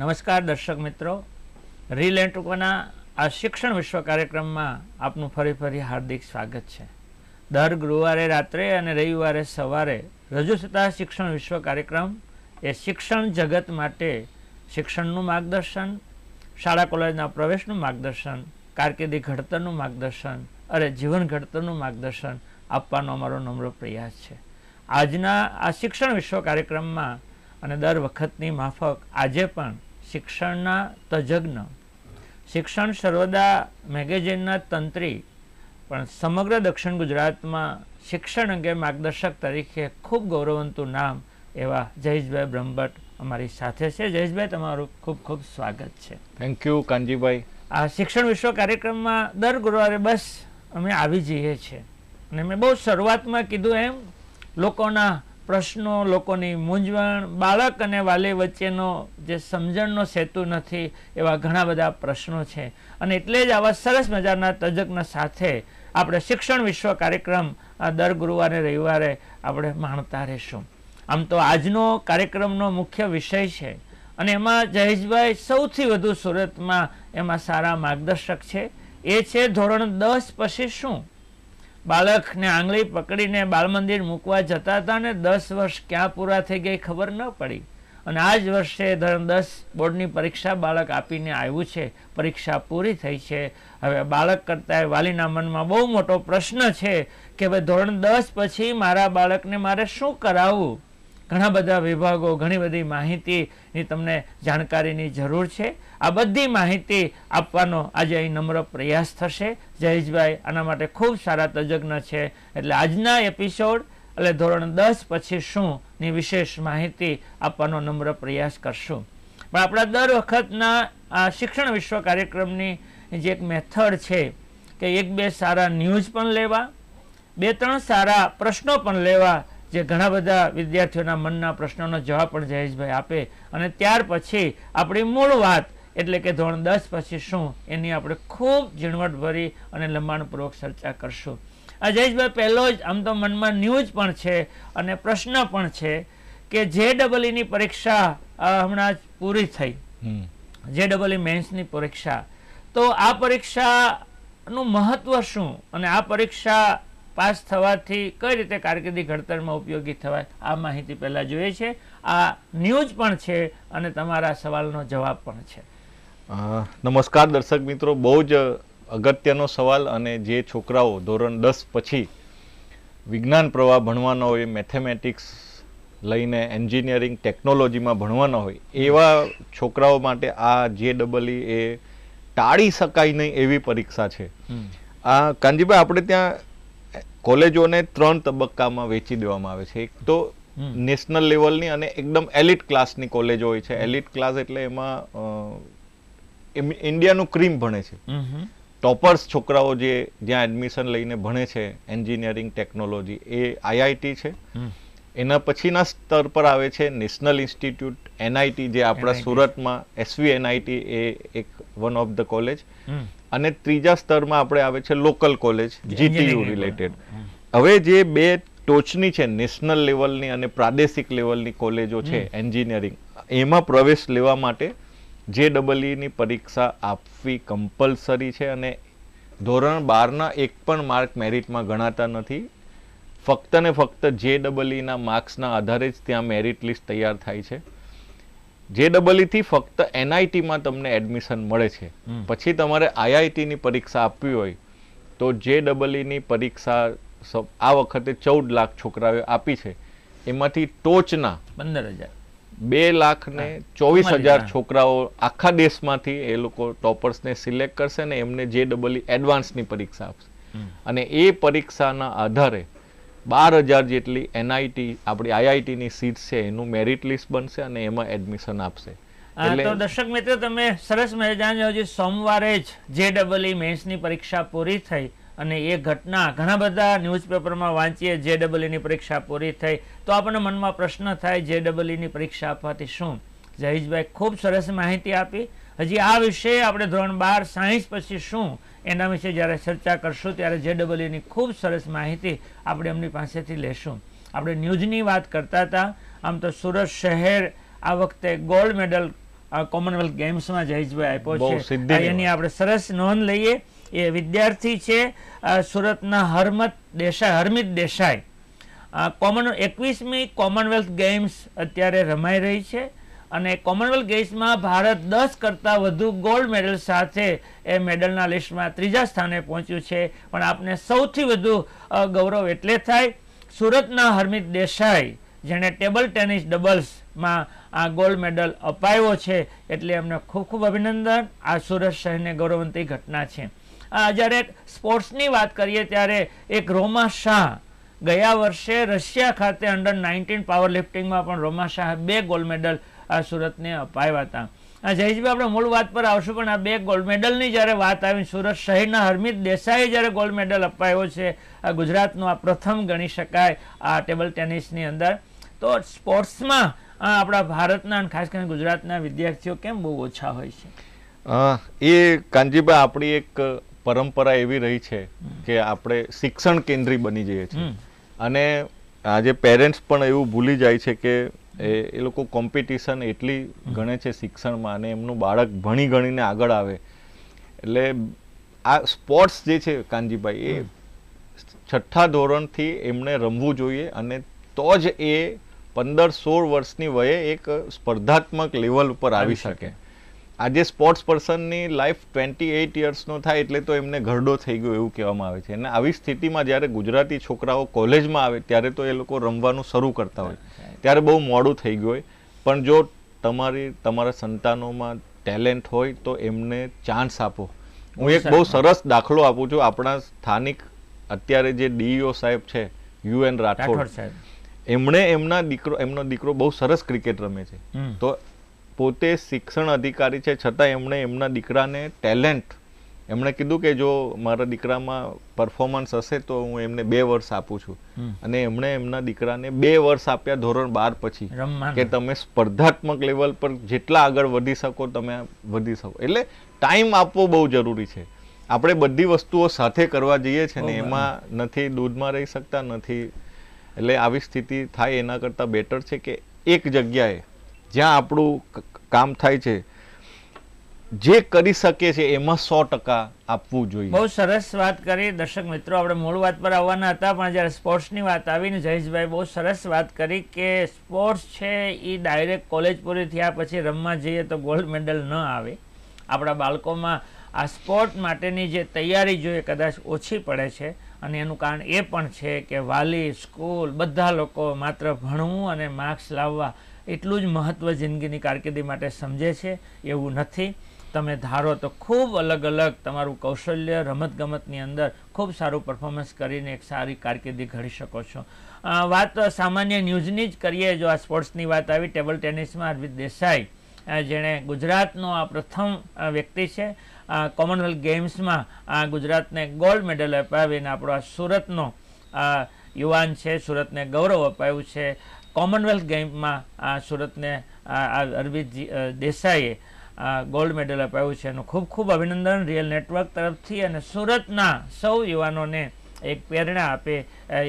નમસ્કાર દર્શક મિત્રો રીલેન્ટુકોના આ શિક્ષણ વિશ્વ કાર્યક્રમમાં આપનું ફરી ફરી હાર્દિક સ્વાગત છે દર ગુરુવારે રાત્રે અને રવિવારે સવારે રજૂ થતા શિક્ષણ વિશ્વ કાર્યક્રમ એ શિક્ષણ જગત માટે શિક્ષણનું માર્ગદર્શન શાળા કોલેજના પ્રવેશનું માર્ગદર્શન કારકિર્દી ઘડતરનું માર્ગદર્શન અને જીવન ઘડતરનું માર્ગદર્શન આપવાનો અમારો નમ્ર પ્રયાસ છે આજના આ શિક્ષણ વિશ્વ કાર્યક્રમમાં અને દર વખતની માફક આજે પણ શિક્ષણના તજજ્ઞ શિક્ષણ સર્વદા મેગેઝિનના તંત્રી પણ સમગ્ર દક્ષિણ ગુજરાતમાં શિક્ષણ અંગે માર્ગદર્શક તરીકે ખૂબ ગૌરવંતુ નામ એવા જયેશભાઈ બ્રહ્મભટ્ટ અમારી સાથે છે જયેશભાઈ તમારું ખૂબ ખૂબ સ્વાગત છે થેન્ક યુ કાનજીભાઈ આ શિક્ષણ વિશ્વ કાર્યક્રમમાં દર ગુરુવારે બસ અમે આવી જઈએ છીએ અને મેં બહુ શરૂઆતમાં કીધું એમ લોકોના પ્રશ્નો લોકોની મૂંઝવણ બાળક અને વાલી વચ્ચેનો જે સમજણનો સેતુ નથી એવા ઘણા બધા પ્રશ્નો છે અને એટલે જ આવા સરસ મજાના તજજ્ઞ સાથે આપણે શિક્ષણ વિશ્વ કાર્યક્રમ દર ગુરુવારે રવિવારે આપણે માણતા રહીશું આમ તો આજનો કાર્યક્રમનો મુખ્ય વિષય છે અને એમાં જયેશભાઈ સૌથી વધુ સુરતમાં એમાં સારા માર્ગદર્શક છે એ છે ધોરણ દસ પછી શું બાળકને આંગળી પકડીને બાલમંદિર મૂકવા જતા હતા ને દસ વર્ષ ક્યાં પૂરા થઈ ગઈ ખબર ન પડી અને આ જ વર્ષે ધોરણ દસ બોર્ડની પરીક્ષા બાળક આપીને આવ્યું છે પરીક્ષા પૂરી થઈ છે હવે બાળક કરતાં વાલીના મનમાં બહુ મોટો પ્રશ્ન છે કે ભાઈ ધોરણ દસ પછી મારા બાળકને મારે શું કરાવવું ઘણા બધા વિભાગો ઘણી બધી માહિતીની તમને જાણકારીની જરૂર છે આ બધી માહિતી આપવાનો આજે અહીં નમ્ર પ્રયાસ થશે જયેશભાઈ આના માટે ખૂબ સારા તજજ્ઞ છે એટલે આજના એપિસોડ એટલે ધોરણ દસ પછી શુંની વિશેષ માહિતી આપવાનો નમ્ર પ્રયાસ કરશું પણ આપણા દર વખતના આ શિક્ષણ વિશ્વ કાર્યક્રમની જે એક મેથડ છે કે એક બે સારા ન્યૂઝ પણ લેવા બે ત્રણ સારા પ્રશ્નો પણ લેવા જે ઘણા બધા વિદ્યાર્થીઓના મનના પ્રશ્નોનો જવાબ પણ જયેશભાઈ આપે અને ત્યાર પછી આપણી મૂળ વાત એટલે કે ધોરણ દસ પછી શું એની આપણે ખૂબ ઝીણવટભરી અને લંબાણપૂર્વક ચર્ચા કરશું આ જયેશભાઈ પહેલો જ આમ તો મનમાં ન્યૂઝ પણ છે અને પ્રશ્ન પણ છે કે જે ડબલ ની પરીક્ષા હમણાં જ પૂરી થઈ જે ડબલ ઈ મેન્સની પરીક્ષા તો આ પરીક્ષાનું મહત્વ શું અને આ પરીક્ષા પાસ થવાથી કઈ રીતે કારકિર્દી ઘડતરમાં ઉપયોગી થવાય આ માહિતી પહેલાં જોઈએ છે આ ન્યૂઝ પણ છે અને તમારા સવાલનો જવાબ પણ છે નમસ્કાર દર્શક મિત્રો બહુ જ અગત્યનો સવાલ અને જે છોકરાઓ ધોરણ દસ પછી વિજ્ઞાન પ્રવાહ ભણવાનો હોય મેથેમેટિક્સ લઈને એન્જિનિયરિંગ ટેકનોલોજીમાં ભણવાનો હોય એવા છોકરાઓ માટે આ જે ડબલઈ એ ટાળી શકાય નહીં એવી પરીક્ષા છે આ કાનજીભાઈ આપણે ત્યાં કોલેજોને ત્રણ તબક્કામાં વેચી દેવામાં આવે છે એક તો નેશનલ લેવલની અને એકદમ એલિટ ક્લાસની કોલેજો હોય છે એલિટ ક્લાસ એટલે એમાં ઇન્ડિયાનું ક્રીમ ભણે છે ટોપર્સ છોકરાઓ જે જ્યાં એડમિશન લઈને ભણે છે એન્જિનિયરિંગ ટેકનોલોજી એ આઈઆઈટી છે એના પછીના સ્તર પર આવે છે નેશનલ ઇન્સ્ટિટ્યૂટ એનઆઈટી જે આપણા સુરતમાં એસવી એનઆઈટી એ એક વન ઓફ ધ કોલેજ અને ત્રીજા સ્તરમાં આપણે આવે છે લોકલ કોલેજ જીટીયુ રિલેટેડ હવે જે બે ટોચની છે નેશનલ લેવલની અને પ્રાદેશિક લેવલની કોલેજો છે એન્જિનિયરિંગ એમાં પ્રવેશ લેવા માટે જે ડબલઈની પરીક્ષા આપવી કમ્પલસરી છે અને ધોરણ બારના એક પણ માર્ક મેરિટમાં ગણાતા નથી ફક્ત ને ફક્ત જે ડબલઈના માર્ક્સના આધારે જ ત્યાં મેરિટ લિસ્ટ તૈયાર થાય છે જે ડબલઈથી ફક્ત એનઆઈટીમાં તમને એડમિશન મળે છે પછી તમારે આઈઆઈટીની પરીક્ષા આપવી હોય તો જે ડબલઈની પરીક્ષા આ વખતે ચૌદ લાખ છોકરાઓ આપી છે એમાંથી ટોચના પંદર હજાર બે લાખ ને ચોવીસ હજાર છોકરાઓ આખા દેશમાંથી એ લોકો ટોપર્સને સિલેક્ટ કરશે ને એમને જે ડબલઈ એડવાન્સની પરીક્ષા આપશે અને એ પરીક્ષાના આધારે બાર હજાર જેટલી એનઆઈટી આપણી આઈઆઈટીની સીટ છે એનું મેરિટ લિસ્ટ બનશે અને એમાં એડમિશન આપશે તો દર્શક મિત્રો તમે સરસ મજાની હજી સોમવારે જ જે ડબલ ડબલઈ મેન્સની પરીક્ષા પૂરી થઈ અને એ ઘટના ઘણા બધા ન્યૂઝપેપરમાં વાંચીએ જે ડબલઈની પરીક્ષા પૂરી થઈ તો આપણને મનમાં પ્રશ્ન થાય જે ડબલઈની પરીક્ષા આપવાથી શું જહીજભાઈ ખૂબ સરસ માહિતી આપી હજી આ વિશે આપણે ધોરણ બાર સાયન્સ પછી શું એના વિશે જ્યારે ચર્ચા કરશું ત્યારે જે ડબલઈની ખૂબ સરસ માહિતી આપણે એમની પાસેથી લેશું આપણે ન્યૂઝની વાત કરતા હતા આમ તો સુરત શહેર આ વખતે ગોલ્ડ મેડલ કોમનવેલ્થ ગેમ્સમાં જહીજભાઈ આપ્યો છે એની આપણે સરસ નોંધ લઈએ એ વિદ્યાર્થી છે સુરતના હરમત દેસાઈ હરમિત દેસાઈ કોમન એકવીસમી કોમનવેલ્થ ગેમ્સ અત્યારે રમાઈ રહી છે અને કોમનવેલ્થ ગેમ્સમાં ભારત દસ કરતાં વધુ ગોલ્ડ મેડલ સાથે એ મેડલના લિસ્ટમાં ત્રીજા સ્થાને પહોંચ્યું છે પણ આપને સૌથી વધુ ગૌરવ એટલે થાય સુરતના હરમિત દેસાઈ જેણે ટેબલ ટેનિસ ડબલ્સમાં આ ગોલ્ડ મેડલ અપાયો છે એટલે એમને ખૂબ ખૂબ અભિનંદન આ સુરત શહેરને ગૌરવંતી ઘટના છે જ્યારે સ્પોર્ટ્સની વાત કરીએ ત્યારે એક રોમા શાહ ગયા વર્ષે રશિયા ખાતે અંડર નાઇન્ટીન પાવર લિફ્ટિંગમાં પણ રોમા શાહ બે ગોલ્ડ મેડલ આ સુરતને અપાવ્યા હતા આ જયેશભાઈ આપણે મૂળ વાત પર આવશું પણ આ બે ગોલ્ડ મેડલની જ્યારે વાત આવી સુરત શહેરના હરમિત દેસાઈએ જ્યારે ગોલ્ડ મેડલ અપાયો છે આ ગુજરાતનો આ પ્રથમ ગણી શકાય આ ટેબલ ટેનિસની અંદર તો સ્પોર્ટ્સમાં આપણા ભારતના અને ખાસ કરીને ગુજરાતના વિદ્યાર્થીઓ કેમ બહુ ઓછા હોય છે એ કાનજીભાઈ આપણી એક પરંપરા એવી રહી છે કે આપણે શિક્ષણ કેન્દ્રી બની જઈએ છીએ અને આજે પેરેન્ટ્સ પણ એવું ભૂલી જાય છે કે એ લોકો કોમ્પિટિશન એટલી ગણે છે શિક્ષણમાં અને એમનું બાળક ભણી ગણીને આગળ આવે એટલે આ સ્પોર્ટ્સ જે છે કાનજીભાઈ એ છઠ્ઠા ધોરણથી એમણે રમવું જોઈએ અને તો જ એ પંદર સોળ વર્ષની વયે એક સ્પર્ધાત્મક લેવલ ઉપર આવી શકે આજે સ્પોર્ટ્સ પર્સનની લાઈફ ટ્વેન્ટી એઇટ યર્સનો થાય એટલે તો એમને ઘરડો થઈ ગયો એવું કહેવામાં આવે છે અને આવી સ્થિતિમાં જ્યારે ગુજરાતી છોકરાઓ કોલેજમાં આવે ત્યારે તો એ લોકો રમવાનું શરૂ કરતા હોય ત્યારે બહુ મોડું થઈ ગયું હોય પણ જો તમારી તમારા સંતાનોમાં ટેલેન્ટ હોય તો એમને ચાન્સ આપો હું એક બહુ સરસ દાખલો આપું છું આપણા સ્થાનિક અત્યારે જે ડીઈઓ સાહેબ છે યુએન રાઠોડ સાહેબ એમણે એમના દીકરો એમનો દીકરો બહુ સરસ ક્રિકેટ રમે છે તો પોતે શિક્ષણ અધિકારી છે છતાં એમણે એમના દીકરાને ટેલેન્ટ એમણે કીધું કે જો મારા દીકરામાં પરફોર્મન્સ હશે તો હું એમને બે વર્ષ આપું છું અને એમણે એમના દીકરાને બે વર્ષ આપ્યા ધોરણ બાર પછી કે તમે સ્પર્ધાત્મક લેવલ પર જેટલા આગળ વધી શકો તમે વધી શકો એટલે ટાઈમ આપવો બહુ જરૂરી છે આપણે બધી વસ્તુઓ સાથે કરવા જઈએ છે ને એમાં નથી દૂધમાં રહી શકતા નથી એટલે આવી સ્થિતિ થાય એના કરતાં બેટર છે કે એક જગ્યાએ જ્યાં આપણું કામ થાય છે જે કરી શકે છે એમાં સો ટકા આપવું જોઈએ બહુ સરસ વાત કરી દર્શક મિત્રો આપણે મૂળ વાત પર આવવાના હતા પણ જ્યારે સ્પોર્ટ્સની વાત આવીને જયેશભાઈ બહુ સરસ વાત કરી કે સ્પોર્ટ્સ છે એ ડાયરેક્ટ કોલેજ પૂરી થયા પછી રમવા જઈએ તો ગોલ્ડ મેડલ ન આવે આપણા બાળકોમાં આ સ્પોર્ટ માટેની જે તૈયારી જોઈએ કદાચ ઓછી પડે છે અને એનું કારણ એ પણ છે કે વાલી સ્કૂલ બધા લોકો માત્ર ભણવું અને માર્ક્સ લાવવા એટલું જ મહત્ત્વ જિંદગીની કારકિર્દી માટે સમજે છે એવું નથી તમે ધારો તો ખૂબ અલગ અલગ તમારું કૌશલ્ય રમતગમતની અંદર ખૂબ સારું પરફોર્મન્સ કરીને એક સારી કારકિર્દી ઘડી શકો છો વાત સામાન્ય ન્યૂઝની જ કરીએ જો આ સ્પોર્ટ્સની વાત આવી ટેબલ ટેનિસમાં અરવિંદ દેસાઈ જેણે ગુજરાતનો આ પ્રથમ વ્યક્તિ છે કોમનવેલ્થ ગેમ્સમાં આ ગુજરાતને ગોલ્ડ મેડલ અપાવીને આપણો આ સુરતનો યુવાન છે સુરતને ગૌરવ અપાયું છે કોમનવેલ્થ ગેમમાં આ સુરતને અરવિંદજી દેસાઈએ ગોલ્ડ મેડલ અપાવ્યું છે એનું ખૂબ ખૂબ અભિનંદન રિયલ નેટવર્ક તરફથી અને સુરતના સૌ યુવાનોને એક પ્રેરણા આપે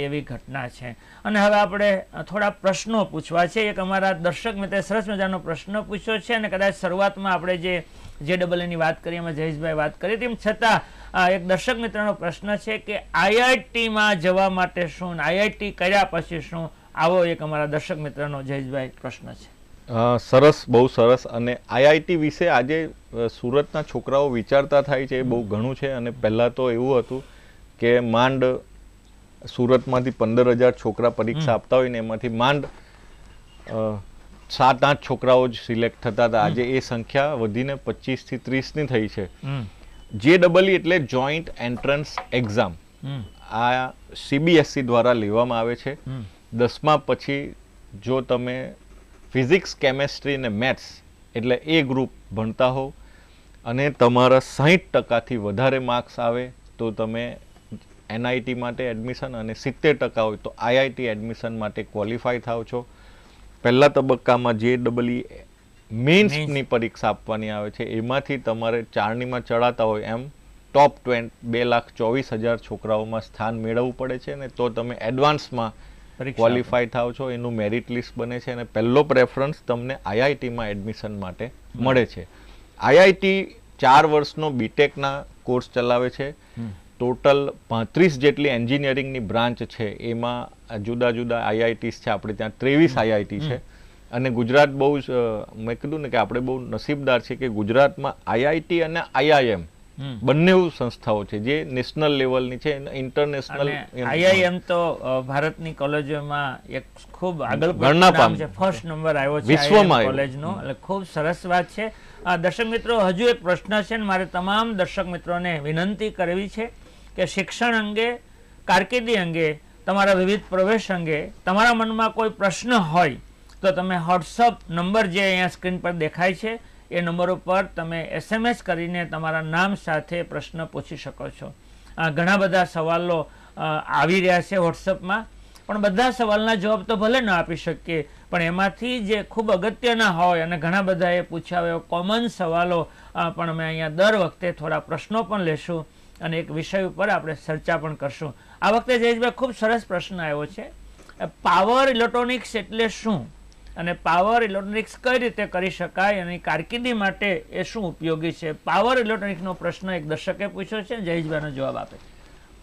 એવી ઘટના છે અને હવે આપણે થોડા પ્રશ્નો પૂછવા છે એક અમારા દર્શક મિત્રે સરસ મજાનો પ્રશ્ન પૂછ્યો છે અને કદાચ શરૂઆતમાં આપણે જે જે ડબલ એની વાત કરી એમાં જયેશભાઈ વાત કરી તેમ છતાં એક દર્શક મિત્રનો પ્રશ્ન છે કે આઈઆઈટીમાં જવા માટે શું આઈઆઈટી કર્યા પછી શું આવો એક અમારા દર્શક મિત્રનો જયેશભાઈ પ્રશ્ન છે સરસ બહુ સરસ અને આઈઆઈટી વિશે આજે સુરતના છોકરાઓ વિચારતા થાય છે એ બહુ ઘણું છે અને પહેલાં તો એવું હતું કે માંડ સુરતમાંથી પંદર હજાર છોકરા પરીક્ષા આપતા હોય ને એમાંથી માંડ સાત આઠ છોકરાઓ જ સિલેક્ટ થતા હતા આજે એ સંખ્યા વધીને પચીસથી ત્રીસની થઈ છે જે ડબલઈ એટલે જોઈન્ટ એન્ટ્રન્સ એક્ઝામ આ સીબીએસસી દ્વારા લેવામાં આવે છે દસમા પછી જો તમે ફિઝિક્સ કેમેસ્ટ્રી અને મેથ્સ એટલે એ ગ્રુપ ભણતા હોવ અને તમારા સાહીઠ ટકાથી વધારે માર્ક્સ આવે તો તમે એનઆઈટી માટે એડમિશન અને સિત્તેર ટકા હોય તો આઈઆઈટી એડમિશન માટે ક્વોલિફાય થાવ છો પહેલા તબક્કામાં જે ડબલઈ મેન્સની પરીક્ષા આપવાની આવે છે એમાંથી તમારે ચારણીમાં ચડાતા હોય એમ ટોપ ટ્વેન્ટ બે લાખ ચોવીસ હજાર છોકરાઓમાં સ્થાન મેળવવું પડે છે ને તો તમે એડવાન્સમાં ક્વોલિફાઈ થાવ છો એનું મેરિટ લિસ્ટ બને છે અને પહેલો પ્રેફરન્સ તમને આઈઆઈટીમાં એડમિશન માટે મળે છે આઈઆઈટી ચાર વર્ષનો બીટેકના કોર્સ ચલાવે છે ટોટલ પાંત્રીસ જેટલી એન્જિનિયરિંગની બ્રાન્ચ છે એમાં જુદા જુદા આઈઆઈટીસ છે આપણે ત્યાં ત્રેવીસ આઈઆઈટી છે અને ગુજરાત બહુ જ મેં કીધું ને કે આપણે બહુ નસીબદાર છે કે ગુજરાતમાં આઈઆઈટી અને આઈઆઈએમ બંને સંસ્થાઓ છે જે નેશનલ લેવલની છે ઇન્ટરનેશનલ આઈઆઈએમ તો ભારતની કોલેજોમાં એક ખૂબ આગળ છે ફર્સ્ટ નંબર આવ્યો છે વિશ્વમાં કોલેજનો એટલે ખૂબ સરસ વાત છે દર્શક મિત્રો હજુ એક પ્રશ્ન છે ને મારે તમામ દર્શક મિત્રોને વિનંતી કરવી છે કે શિક્ષણ અંગે કારકિર્દી અંગે તમારા વિવિધ પ્રવેશ અંગે તમારા મનમાં કોઈ પ્રશ્ન હોય તો તમે વોટ્સઅપ નંબર જે અહીંયા સ્ક્રીન પર દેખાય છે એ નંબર ઉપર તમે એસએમએસ કરીને તમારા નામ સાથે પ્રશ્ન પૂછી શકો છો ઘણા બધા સવાલો આવી રહ્યા છે વોટ્સઅપમાં પણ બધા સવાલના જવાબ તો ભલે ન આપી શકીએ પણ એમાંથી જે ખૂબ અગત્યના હોય અને ઘણા બધા એ પૂછ્યા એવા કોમન સવાલો પણ અમે અહીંયા દર વખતે થોડા પ્રશ્નો પણ લેશું અને એક વિષય ઉપર આપણે ચર્ચા પણ કરશું આ વખતે જયેશભાઈ ખૂબ સરસ પ્રશ્ન આવ્યો છે પાવર ઇલેક્ટ્રોનિક્સ એટલે શું અને પાવર ઇલેક્ટ્રોનિક્સ કઈ રીતે કરી શકાય એની કારકિર્દી માટે એ શું ઉપયોગી છે પાવર ઇલેક્ટ્રોનિક્સનો પ્રશ્ન એક દર્શકે પૂછ્યો છે જયેશભાઈનો જવાબ આપે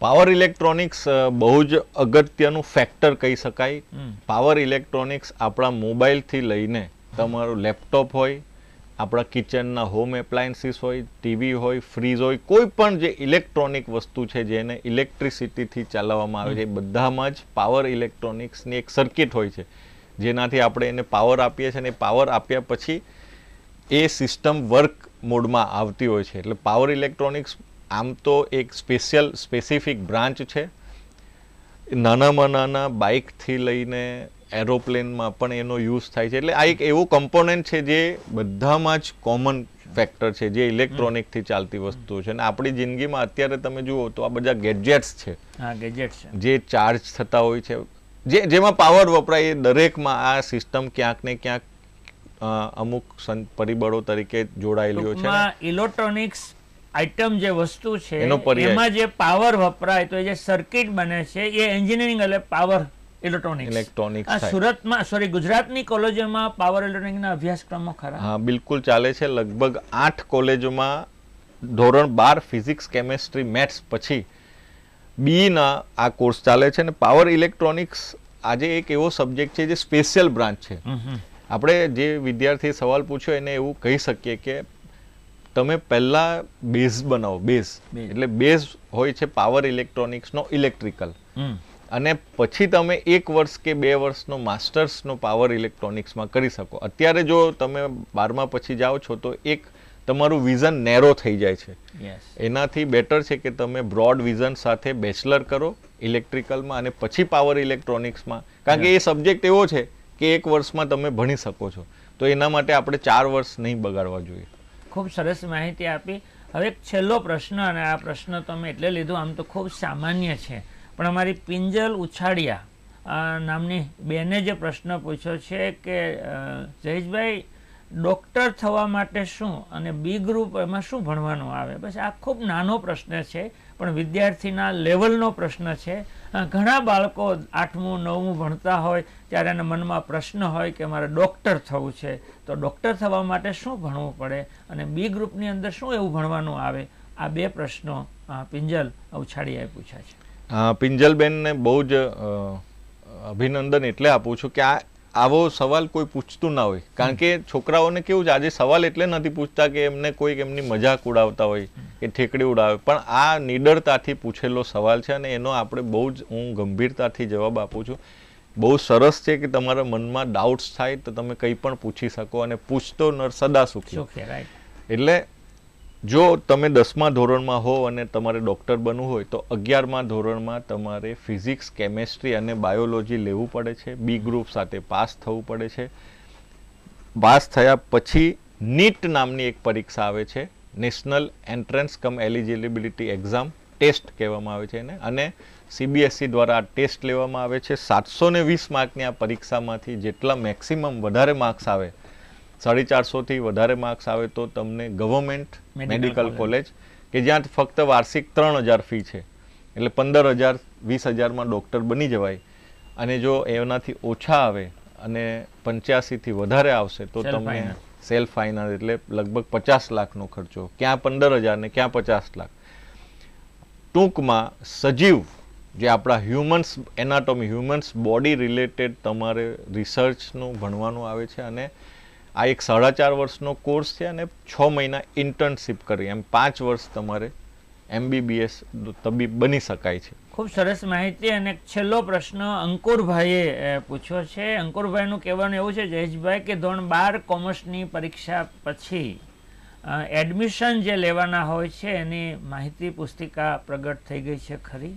પાવર ઇલેક્ટ્રોનિક્સ બહુ જ અગત્યનું ફેક્ટર કહી શકાય પાવર ઇલેક્ટ્રોનિક્સ આપણા મોબાઈલથી લઈને તમારું લેપટોપ હોય આપણા કિચનના હોમ એપ્લાયન્સીસ હોય ટીવી હોય ફ્રીજ હોય કોઈ પણ જે ઇલેક્ટ્રોનિક વસ્તુ છે જેને ઇલેક્ટ્રિસિટીથી ચલાવવામાં આવે છે બધામાં જ પાવર ઇલેક્ટ્રોનિક્સની એક સર્કિટ હોય છે જેનાથી આપણે એને પાવર આપીએ છીએ અને પાવર આપ્યા પછી એ સિસ્ટમ વર્ક મોડમાં આવતી હોય છે એટલે પાવર ઇલેક્ટ્રોનિક્સ આમ તો એક સ્પેશિયલ સ્પેસિફિક બ્રાન્ચ છે નાનામાં નાના બાઇકથી લઈને એરોપ્લેનમાં પણ એનો યુઝ થાય છે એટલે આ એક એવો કમ્પોનન્ટ છે જે બધામાં જ કોમન ફેક્ટર છે જે ઇલેક્ટ્રોનિકથી ચાલતી વસ્તુ છે અને આપણી જિંદગીમાં અત્યારે તમે જુઓ તો આ બધા ગેજેટ્સ છે જે ચાર્જ થતા હોય છે જે જેમાં પાવર વપરાય એ દરેકમાં આ સિસ્ટમ ક્યાંક ને ક્યાંક અમુક પરિબળો તરીકે જોડાયેલો છે ઇલેક્ટ્રોનિક્સ આઇટમ જે વસ્તુ છે એમાં જે પાવર વપરાય તો એ જે સર્કિટ બને છે એ એન્જિનિયરિંગ એટલે પાવર ઇલેક્ટ્રોનિક્સ ઇલેક્ટ્રોનિક આ સુરતમાં સોરી ગુજરાતની કોલેજોમાં પાવર ઇલેક્ટ્રોનિકના અભ્યાસક્રમો ખરા હા બિલકુલ ચાલે છે લગભગ આઠ કોલેજોમાં ધોરણ બાર ફિઝિક્સ કેમેસ્ટ્રી મેથ્સ પછી બીના આ કોર્સ ચાલે છે અને પાવર ઇલેક્ટ્રોનિક્સ આજે એક એવો સબ્જેક્ટ છે જે સ્પેશિયલ બ્રાન્ચ છે આપણે જે વિદ્યાર્થી સવાલ પૂછ્યો એને એવું કહી શકીએ કે તમે પહેલાં બેઝ બનાવો બેઝ એટલે બેઝ હોય છે પાવર ઇલેક્ટ્રોનિક્સનો ઇલેક્ટ્રિકલ અને પછી તમે એક વર્ષ કે બે વર્ષનો માસ્ટર્સનો પાવર ઇલેક્ટ્રોનિક્સમાં કરી શકો અત્યારે જો તમે બારમા પછી જાઓ છો તો એક તમારું વિઝન નેરો થઈ જાય છે એનાથી બેટર છે કે તમે બ્રોડ વિઝન સાથે બેચલર કરો ઇલેક્ટ્રિકલમાં અને પછી પાવર ઇલેક્ટ્રોનિક્સમાં કારણ કે એ સબ્જેક્ટ એવો છે કે એક વર્ષમાં તમે ભણી શકો છો તો એના માટે આપણે ચાર વર્ષ નહીં બગાડવા જોઈએ ખૂબ સરસ માહિતી આપી હવે છેલ્લો પ્રશ્ન અને આ પ્રશ્ન તમે એટલે લીધો આમ તો ખૂબ સામાન્ય છે પણ અમારી પિંજલ ઉછાળિયા નામની બેને જે પ્રશ્ન પૂછ્યો છે કે જયેશભાઈ ડોક્ટર થવા માટે શું અને બી ગ્રુપ એમાં શું ભણવાનું આવે બસ આ ખૂબ નાનો પ્રશ્ન છે પણ વિદ્યાર્થીના લેવલનો પ્રશ્ન છે ઘણા બાળકો આઠમું નવમું ભણતા હોય ત્યારે એના મનમાં પ્રશ્ન હોય કે મારે ડૉક્ટર થવું છે તો ડૉક્ટર થવા માટે શું ભણવું પડે અને બી ગ્રુપની અંદર શું એવું ભણવાનું આવે આ બે પ્રશ્નો પિંજલ ઉછાળીએ પૂછ્યા છે પિંજલબેનને બહુ જ અભિનંદન એટલે આપું છું કે આ આવો સવાલ કોઈ પૂછતું ના હોય કારણ કે છોકરાઓને કેવું છે આજે સવાલ એટલે નથી પૂછતા કે એમને કોઈક એમની મજાક ઉડાવતા હોય કે ઠેકડી ઉડાવે પણ આ નિડરતાથી પૂછેલો સવાલ છે અને એનો આપણે બહુ જ હું ગંભીરતાથી જવાબ આપું છું બહુ સરસ છે કે તમારા મનમાં ડાઉટ્સ થાય તો તમે કંઈ પણ પૂછી શકો અને પૂછતો નર સદા સુખી એટલે જો તમે દસમા ધોરણમાં હો અને તમારે ડૉક્ટર બનવું હોય તો અગિયારમા ધોરણમાં તમારે ફિઝિક્સ કેમેસ્ટ્રી અને બાયોલોજી લેવું પડે છે બી ગ્રુપ સાથે પાસ થવું પડે છે પાસ થયા પછી નીટ નામની એક પરીક્ષા આવે છે national entrance cum eligibility exam test કહેવામાં આવે છે એને અને સીબીએસસી દ્વારા ટેસ્ટ લેવામાં આવે છે સાતસો વીસ માર્કની આ પરીક્ષામાંથી જેટલા મેક્સિમમ વધારે માર્ક્સ આવે સાડી ચારસો થી વધારે માર્ક્સ આવે તો તમને ગવર્મેન્ટ મેડિકલ કોલેજ કે જ્યાં ફક્ત વાર્ષિક ત્રણ હજાર ફી છે એટલે પંદર હજાર વીસ હજારમાં ડૉક્ટર બની જવાય અને જો એનાથી ઓછા આવે અને પંચ્યાસીથી વધારે આવશે તો તમને સેલ્ફ ફાઇનાન્સ એટલે લગભગ પચાસ લાખનો ખર્ચો ક્યાં પંદર હજાર ને ક્યાં પચાસ લાખ ટૂંકમાં સજીવ જે આપણા humans anatomy humans body related તમારે રિસર્ચનું ભણવાનું આવે છે અને આ એક સાડા ચાર વર્ષનો કોર્સ છે અને છ મહિના ઇન્ટર્નશીપ કરી એમ પાંચ વર્ષ તમારે એમબીબીએસ તબીબ બની શકાય છે ખૂબ સરસ માહિતી અને છેલ્લો પ્રશ્ન અંકુરભાઈએ પૂછ્યો છે અંકુરભાઈનું કહેવાનું એવું છે જયેશભાઈ કે ધોરણ બાર કોમર્સની પરીક્ષા પછી એડમિશન જે લેવાના હોય છે એની માહિતી પુસ્તિકા પ્રગટ થઈ ગઈ છે ખરી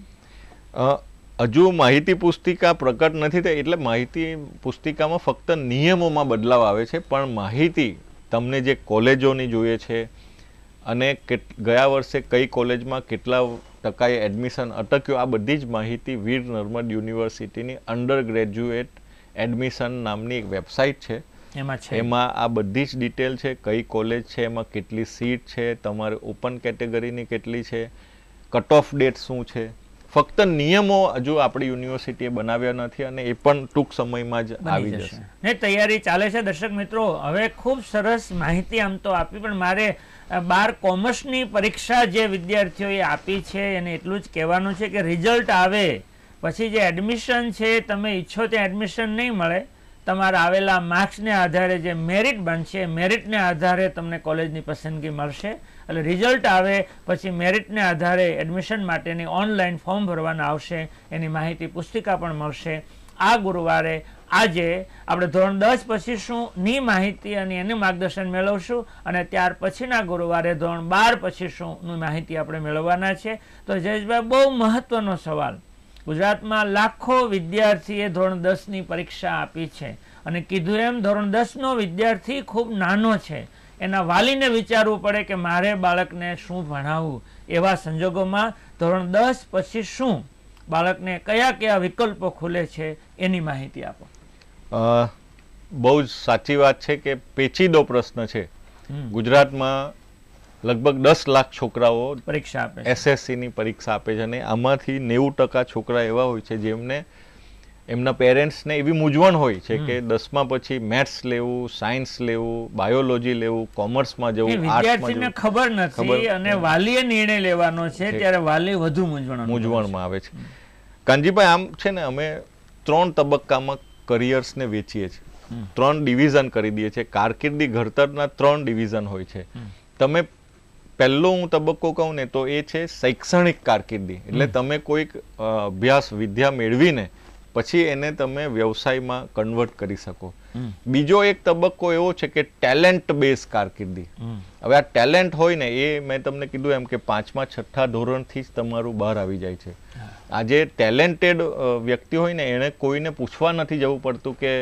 હજુ માહિતી પુસ્તિકા પ્રકટ નથી થઈ એટલે માહિતી પુસ્તિકામાં ફક્ત નિયમોમાં બદલાવ આવે છે પણ માહિતી તમને જે કોલેજોની જોઈએ છે અને ગયા વર્ષે કઈ કોલેજમાં કેટલા ટકાએ એડમિશન અટક્યું આ બધી જ માહિતી વીર નર્મદ યુનિવર્સિટીની અંડર ગ્રેજ્યુએટ એડમિશન નામની એક વેબસાઇટ છે એમાં છે એમાં આ બધી જ ડિટેલ છે કઈ કોલેજ છે એમાં કેટલી સીટ છે તમારે ઓપન કેટેગરીની કેટલી છે કટ ઓફ ડેટ શું છે ફક્ત નિયમો હજુ આપણી યુનિવર્સિટીએ બનાવ્યા નથી અને એ પણ ટૂંક સમયમાં જ આવી જશે ને તૈયારી ચાલે છે દર્શક મિત્રો હવે ખૂબ સરસ માહિતી આમ તો આપી પણ મારે બાર કોમર્સની પરીક્ષા જે વિદ્યાર્થીઓએ આપી છે એને એટલું જ કહેવાનું છે કે રિઝલ્ટ આવે પછી જે એડમિશન છે તમે ઈચ્છો ત્યાં એડમિશન નહીં મળે તમારા આવેલા માર્ક્સને આધારે જે મેરિટ બનશે મેરિટને આધારે તમને કોલેજની પસંદગી મળશે એટલે રિઝલ્ટ આવે પછી મેરિટને આધારે એડમિશન માટેની ઓનલાઈન ફોર્મ ભરવાના આવશે એની માહિતી પુસ્તિકા પણ મળશે આ ગુરુવારે આજે આપણે ધોરણ દસ પછી શું ની માહિતી અને એનું માર્ગદર્શન મેળવશું અને ત્યાર પછીના ગુરુવારે ધોરણ બાર પછી શુંની માહિતી આપણે મેળવવાના છે તો જયેશભાઈ બહુ મહત્ત્વનો સવાલ ગુજરાતમાં લાખો વિદ્યાર્થીએ ધોરણ દસની પરીક્ષા આપી છે અને કીધું એમ ધોરણ દસનો વિદ્યાર્થી ખૂબ નાનો છે એના વાલીને વિચારવું પડે કે મારે બાળકને શું ભણાવવું એવા સંજોગોમાં ધોરણ દસ પછી શું બાળકને કયા કયા વિકલ્પો ખુલે છે એની માહિતી આપો બહુ જ સાચી વાત છે કે પેચીદો પ્રશ્ન છે ગુજરાતમાં લગભગ દસ લાખ છોકરાઓ પરીક્ષા આપે એસએસસીની પરીક્ષા આપે છે અને આમાંથી નેવું ટકા છોકરા એવા હોય છે જેમને એમના પેરેન્ટ્સને એવી મૂંઝવણ હોય છે કે દસમા પછી મેથ્સ લેવું સાયન્સ લેવું બાયોલોજી લેવું કોમર્સમાં જવું વિદ્યાર્થીને ખબર નથી અને વાલીએ નિર્ણય લેવાનો છે ત્યારે વાલી વધુ મૂંઝવણ મૂંઝવણમાં આવે છે કાનજીભાઈ આમ છે ને અમે ત્રણ તબક્કામાં કરિયર્સને વેચીએ છીએ ત્રણ ડિવિઝન કરી દઈએ છીએ કારકિર્દી ઘડતરના ત્રણ ડિવિઝન હોય છે તમે પહેલો હું તબક્કો કહું ને તો એ છે શૈક્ષણિક કારકિર્દી એટલે તમે કોઈક અભ્યાસ વિદ્યા મેળવીને પછી એને તમે વ્યવસાયમાં કન્વર્ટ કરી શકો બીજો એક તબક્કો એવો છે કે ટેલેન્ટ બેઝ કારકિર્દી હવે આ ટેલેન્ટ હોય ને એ મેં તમને કીધું એમ કે પાંચમા છઠ્ઠા ધોરણથી જ તમારું બહાર આવી જાય છે આજે ટેલેન્ટેડ વ્યક્તિ હોય ને એણે કોઈને પૂછવા નથી જવું પડતું કે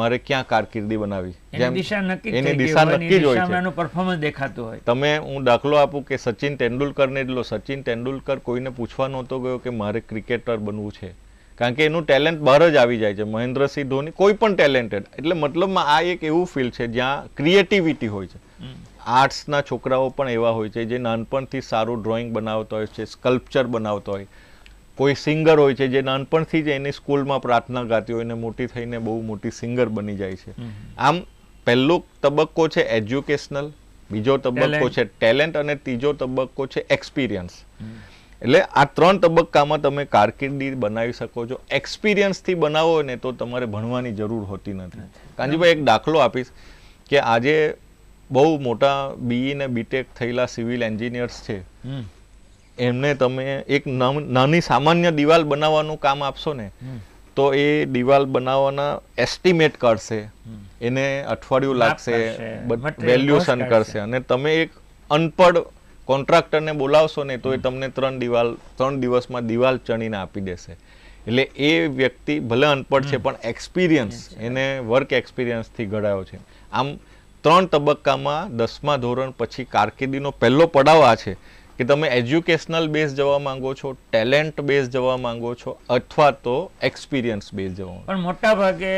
મારે ક્યાં કારકિર્દી બનાવી જેમ એની દિશા નક્કી જ હોય છે પરફોર્મન્સ દેખાતું હોય તમે હું દાખલો આપું કે સચિન તેંડુલકરને જ લો સચિન તેંડુલકર કોઈને પૂછવા નહોતો ગયો કે મારે ક્રિકેટર બનવું છે કારણ કે એનું ટેલેન્ટ બહાર જ આવી જાય છે મહેન્દ્રસિંહ ધોની કોઈ પણ ટેલેન્ટેડ એટલે મતલબમાં આ એક એવું ફિલ્ડ છે જ્યાં ક્રિએટિવિટી હોય છે આર્ટ્સના છોકરાઓ પણ એવા હોય છે જે નાનપણથી સારું ડ્રોઈંગ બનાવતા હોય છે સ્કલ્પચર બનાવતા હોય કોઈ સિંગર હોય છે જે નાનપણથી જ એની સ્કૂલમાં પ્રાર્થના ગાતી હોય ને મોટી થઈને બહુ મોટી સિંગર બની જાય છે આમ પહેલો તબક્કો છે એજ્યુકેશનલ બીજો તબક્કો છે ટેલેન્ટ અને ત્રીજો તબક્કો છે એક્સપિરિયન્સ એટલે આ ત્રણ તબક્કામાં તમે કારકિર્દી બનાવી શકો છો એક્સપિરિયન્સથી બનાવો ને તો તમારે ભણવાની જરૂર હોતી નથી કાંજીભાઈ એક દાખલો આપીશ કે આજે બહુ મોટા બીઈ e ને બીટેક થયેલા સિવિલ એન્જિનિયર્સ છે એમને તમે એક નાની સામાન્ય દિવાલ બનાવવાનું કામ આપશો ને તો એ દિવાલ બનાવવાના એસ્ટિમેટ કરશે એને અઠવાડિયું લાગશે વેલ્યુએશન કરશે અને તમે એક અનપઢ કોન્ટ્રાક્ટરને બોલાવશો ને તો એ તમને ત્રણ દિવાલ ત્રણ દિવસમાં દિવાલ ચણીને આપી દેશે એટલે એ વ્યક્તિ ભલે અનપઢ છે પણ એક્સપિરિયન્સ એને વર્ક એક્સપિરિયન્સથી ઘડાયો છે આમ ત્રણ તબક્કામાં દસમા ધોરણ પછી કારકિર્દીનો પહેલો પડાવ આ છે કે તમે એજ્યુકેશનલ બેઝ જવા માંગો છો ટેલેન્ટ બેઝ જવા માંગો છો અથવા તો એક્સપિરિયન્સ બેઝ જવા પણ મોટા ભાગે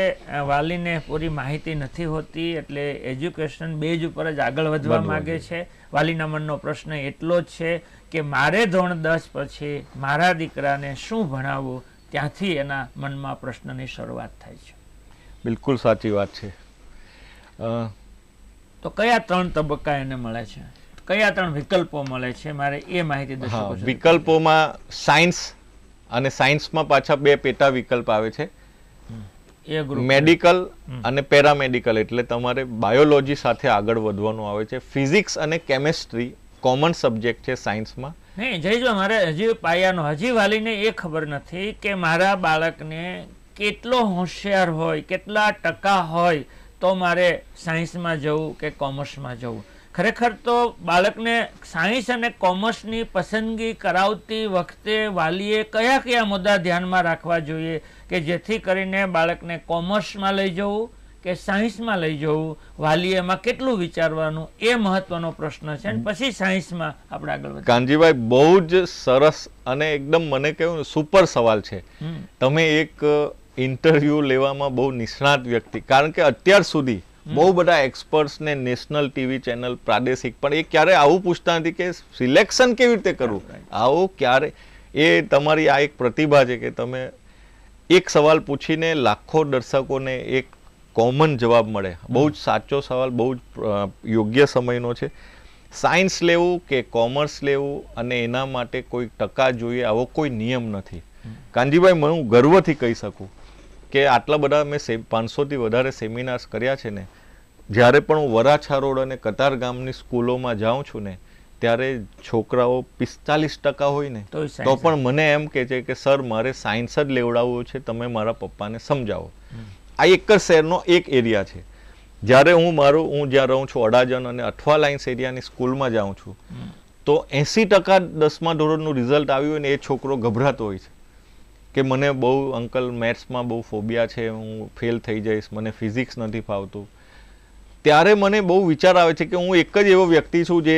વાલીને પૂરી માહિતી નથી હોતી એટલે એજ્યુકેશન બેઝ ઉપર જ આગળ વધવા માંગે છે વાલીના મનનો પ્રશ્ન એટલો જ છે કે મારે ધોરણ દસ પછી મારા દીકરાને શું ભણાવવું ત્યાંથી એના મનમાં પ્રશ્નની શરૂઆત થાય છે બિલકુલ સાચી વાત છે તો કયા ત્રણ તબક્કા એને મળે છે કયા ત્રણ વિકલ્પો મળે છે મારે એ માહિતી દર્શકો વિકલ્પોમાં સાયન્સ અને સાયન્સમાં પાછા બે પેટા વિકલ્પ આવે છે એ મેડિકલ અને પેરામેડિકલ એટલે તમારે બાયોલોજી સાથે આગળ વધવાનું આવે છે ફિઝિક્સ અને કેમેસ્ટ્રી કોમન સબ્જેક્ટ છે સાયન્સમાં નહીં જઈજો મારે હજી પાયાનો હજી વાલીને એ ખબર નથી કે મારા બાળકને કેટલો હોશિયાર હોય કેટલા ટકા હોય તો મારે સાયન્સમાં જવું કે કોમર્સમાં જવું ખરેખર તો બાળકને સાયન્સ અને કોમર્સની પસંદગી કરાવતી વખતે વાલીએ કયા કયા મુદ્દા ધ્યાનમાં રાખવા જોઈએ કે જેથી કરીને બાળકને કોમર્સમાં લઈ જવું કે સાયન્સમાં લઈ જવું વાલી એમાં કેટલું વિચારવાનું એ મહત્વનો પ્રશ્ન છે અને પછી સાયન્સમાં આપણે આગળ કાનજીભાઈ બહુ જ સરસ અને એકદમ મને કહ્યું સુપર સવાલ છે તમે એક ઇન્ટરવ્યુ લેવામાં બહુ નિષ્ણાત વ્યક્તિ કારણ કે અત્યાર સુધી બહુ બધા એક્સપર્ટ્સને નેશનલ ટીવી ચેનલ પ્રાદેશિક પણ એ ક્યારે આવું પૂછતા નથી કે સિલેક્શન કેવી રીતે કરવું આવો ક્યારે એ તમારી આ એક પ્રતિભા છે કે તમે એક સવાલ પૂછીને લાખો દર્શકોને એક કોમન જવાબ મળે બહુ જ સાચો સવાલ બહુ જ યોગ્ય સમયનો છે સાયન્સ લેવું કે કોમર્સ લેવું અને એના માટે કોઈ ટકા જોઈએ આવો કોઈ નિયમ નથી કાનજીભાઈ હું ગર્વથી કહી શકું કે આટલા બધા મેં પાંચસોથી વધારે સેમિનાર્સ કર્યા છે ને જ્યારે પણ હું વરાછા રોડ અને કતાર ગામની સ્કૂલોમાં જાઉં છું ને ત્યારે છોકરાઓ પિસ્તાલીસ ટકા હોય ને તો પણ મને એમ કે છે કે સર મારે સાયન્સ જ લેવડાવવું છે તમે મારા પપ્પાને સમજાવો આ એક જ શહેરનો એક એરિયા છે જ્યારે હું મારું હું જ્યાં રહું છું અડાજન અને અઠવા લાઇન્સ એરિયાની સ્કૂલમાં જાઉં છું તો એંસી ટકા દસમા ધોરણનું રિઝલ્ટ આવ્યું હોય ને એ છોકરો ગભરાતો હોય છે કે મને બહુ અંકલ મેથ્સમાં બહુ ફોબિયા છે હું ફેલ થઈ જઈશ મને ફિઝિક્સ નથી ફાવતું ત્યારે મને બહુ વિચાર આવે છે કે હું એક જ એવો વ્યક્તિ છું જે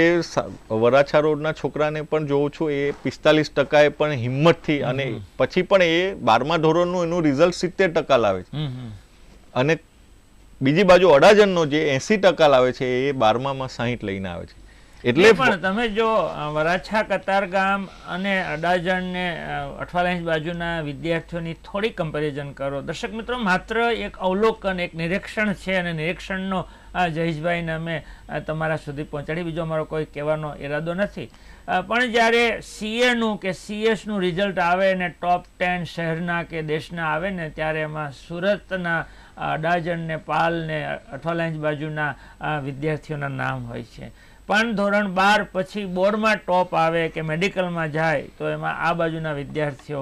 વરાછા રોડના છોકરાને પણ જોઉં છું એ પિસ્તાલીસ ટકાએ પણ હિંમતથી અને પછી પણ એ બારમા ધોરણનું એનું રિઝલ્ટ સિત્તેર ટકા લાવે છે અને બીજી બાજુ અડાજણનો જે એંસી ટકા લાવે છે એ બારમામાં સાહીઠ લઈને આવે છે એટલે પણ તમે જો વરાછા કતારગામ અને અડાજણ ને અઠવાલાઈન્સ બાજુના વિદ્યાર્થીઓની થોડી કમ્પેરિઝન કરો દર્શક મિત્રો માત્ર એક અવલોકન એક નિરીક્ષણ છે અને નિરીક્ષણનો જયેશભાઈને અમે તમારા સુધી પહોંચાડી બીજો અમારો કોઈ કહેવાનો ઈરાદો નથી પણ જ્યારે સીએનું કે સીએસનું રિઝલ્ટ આવે ને ટોપ ટેન શહેરના કે દેશના આવે ને ત્યારે એમાં સુરતના અડાજણ ને પાલ ને અઠવાલાઈન્સ બાજુના વિદ્યાર્થીઓના નામ હોય છે પણ ધોરણ બાર પછી બોર્ડમાં ટોપ આવે કે મેડિકલમાં જાય તો એમાં આ બાજુના વિદ્યાર્થીઓ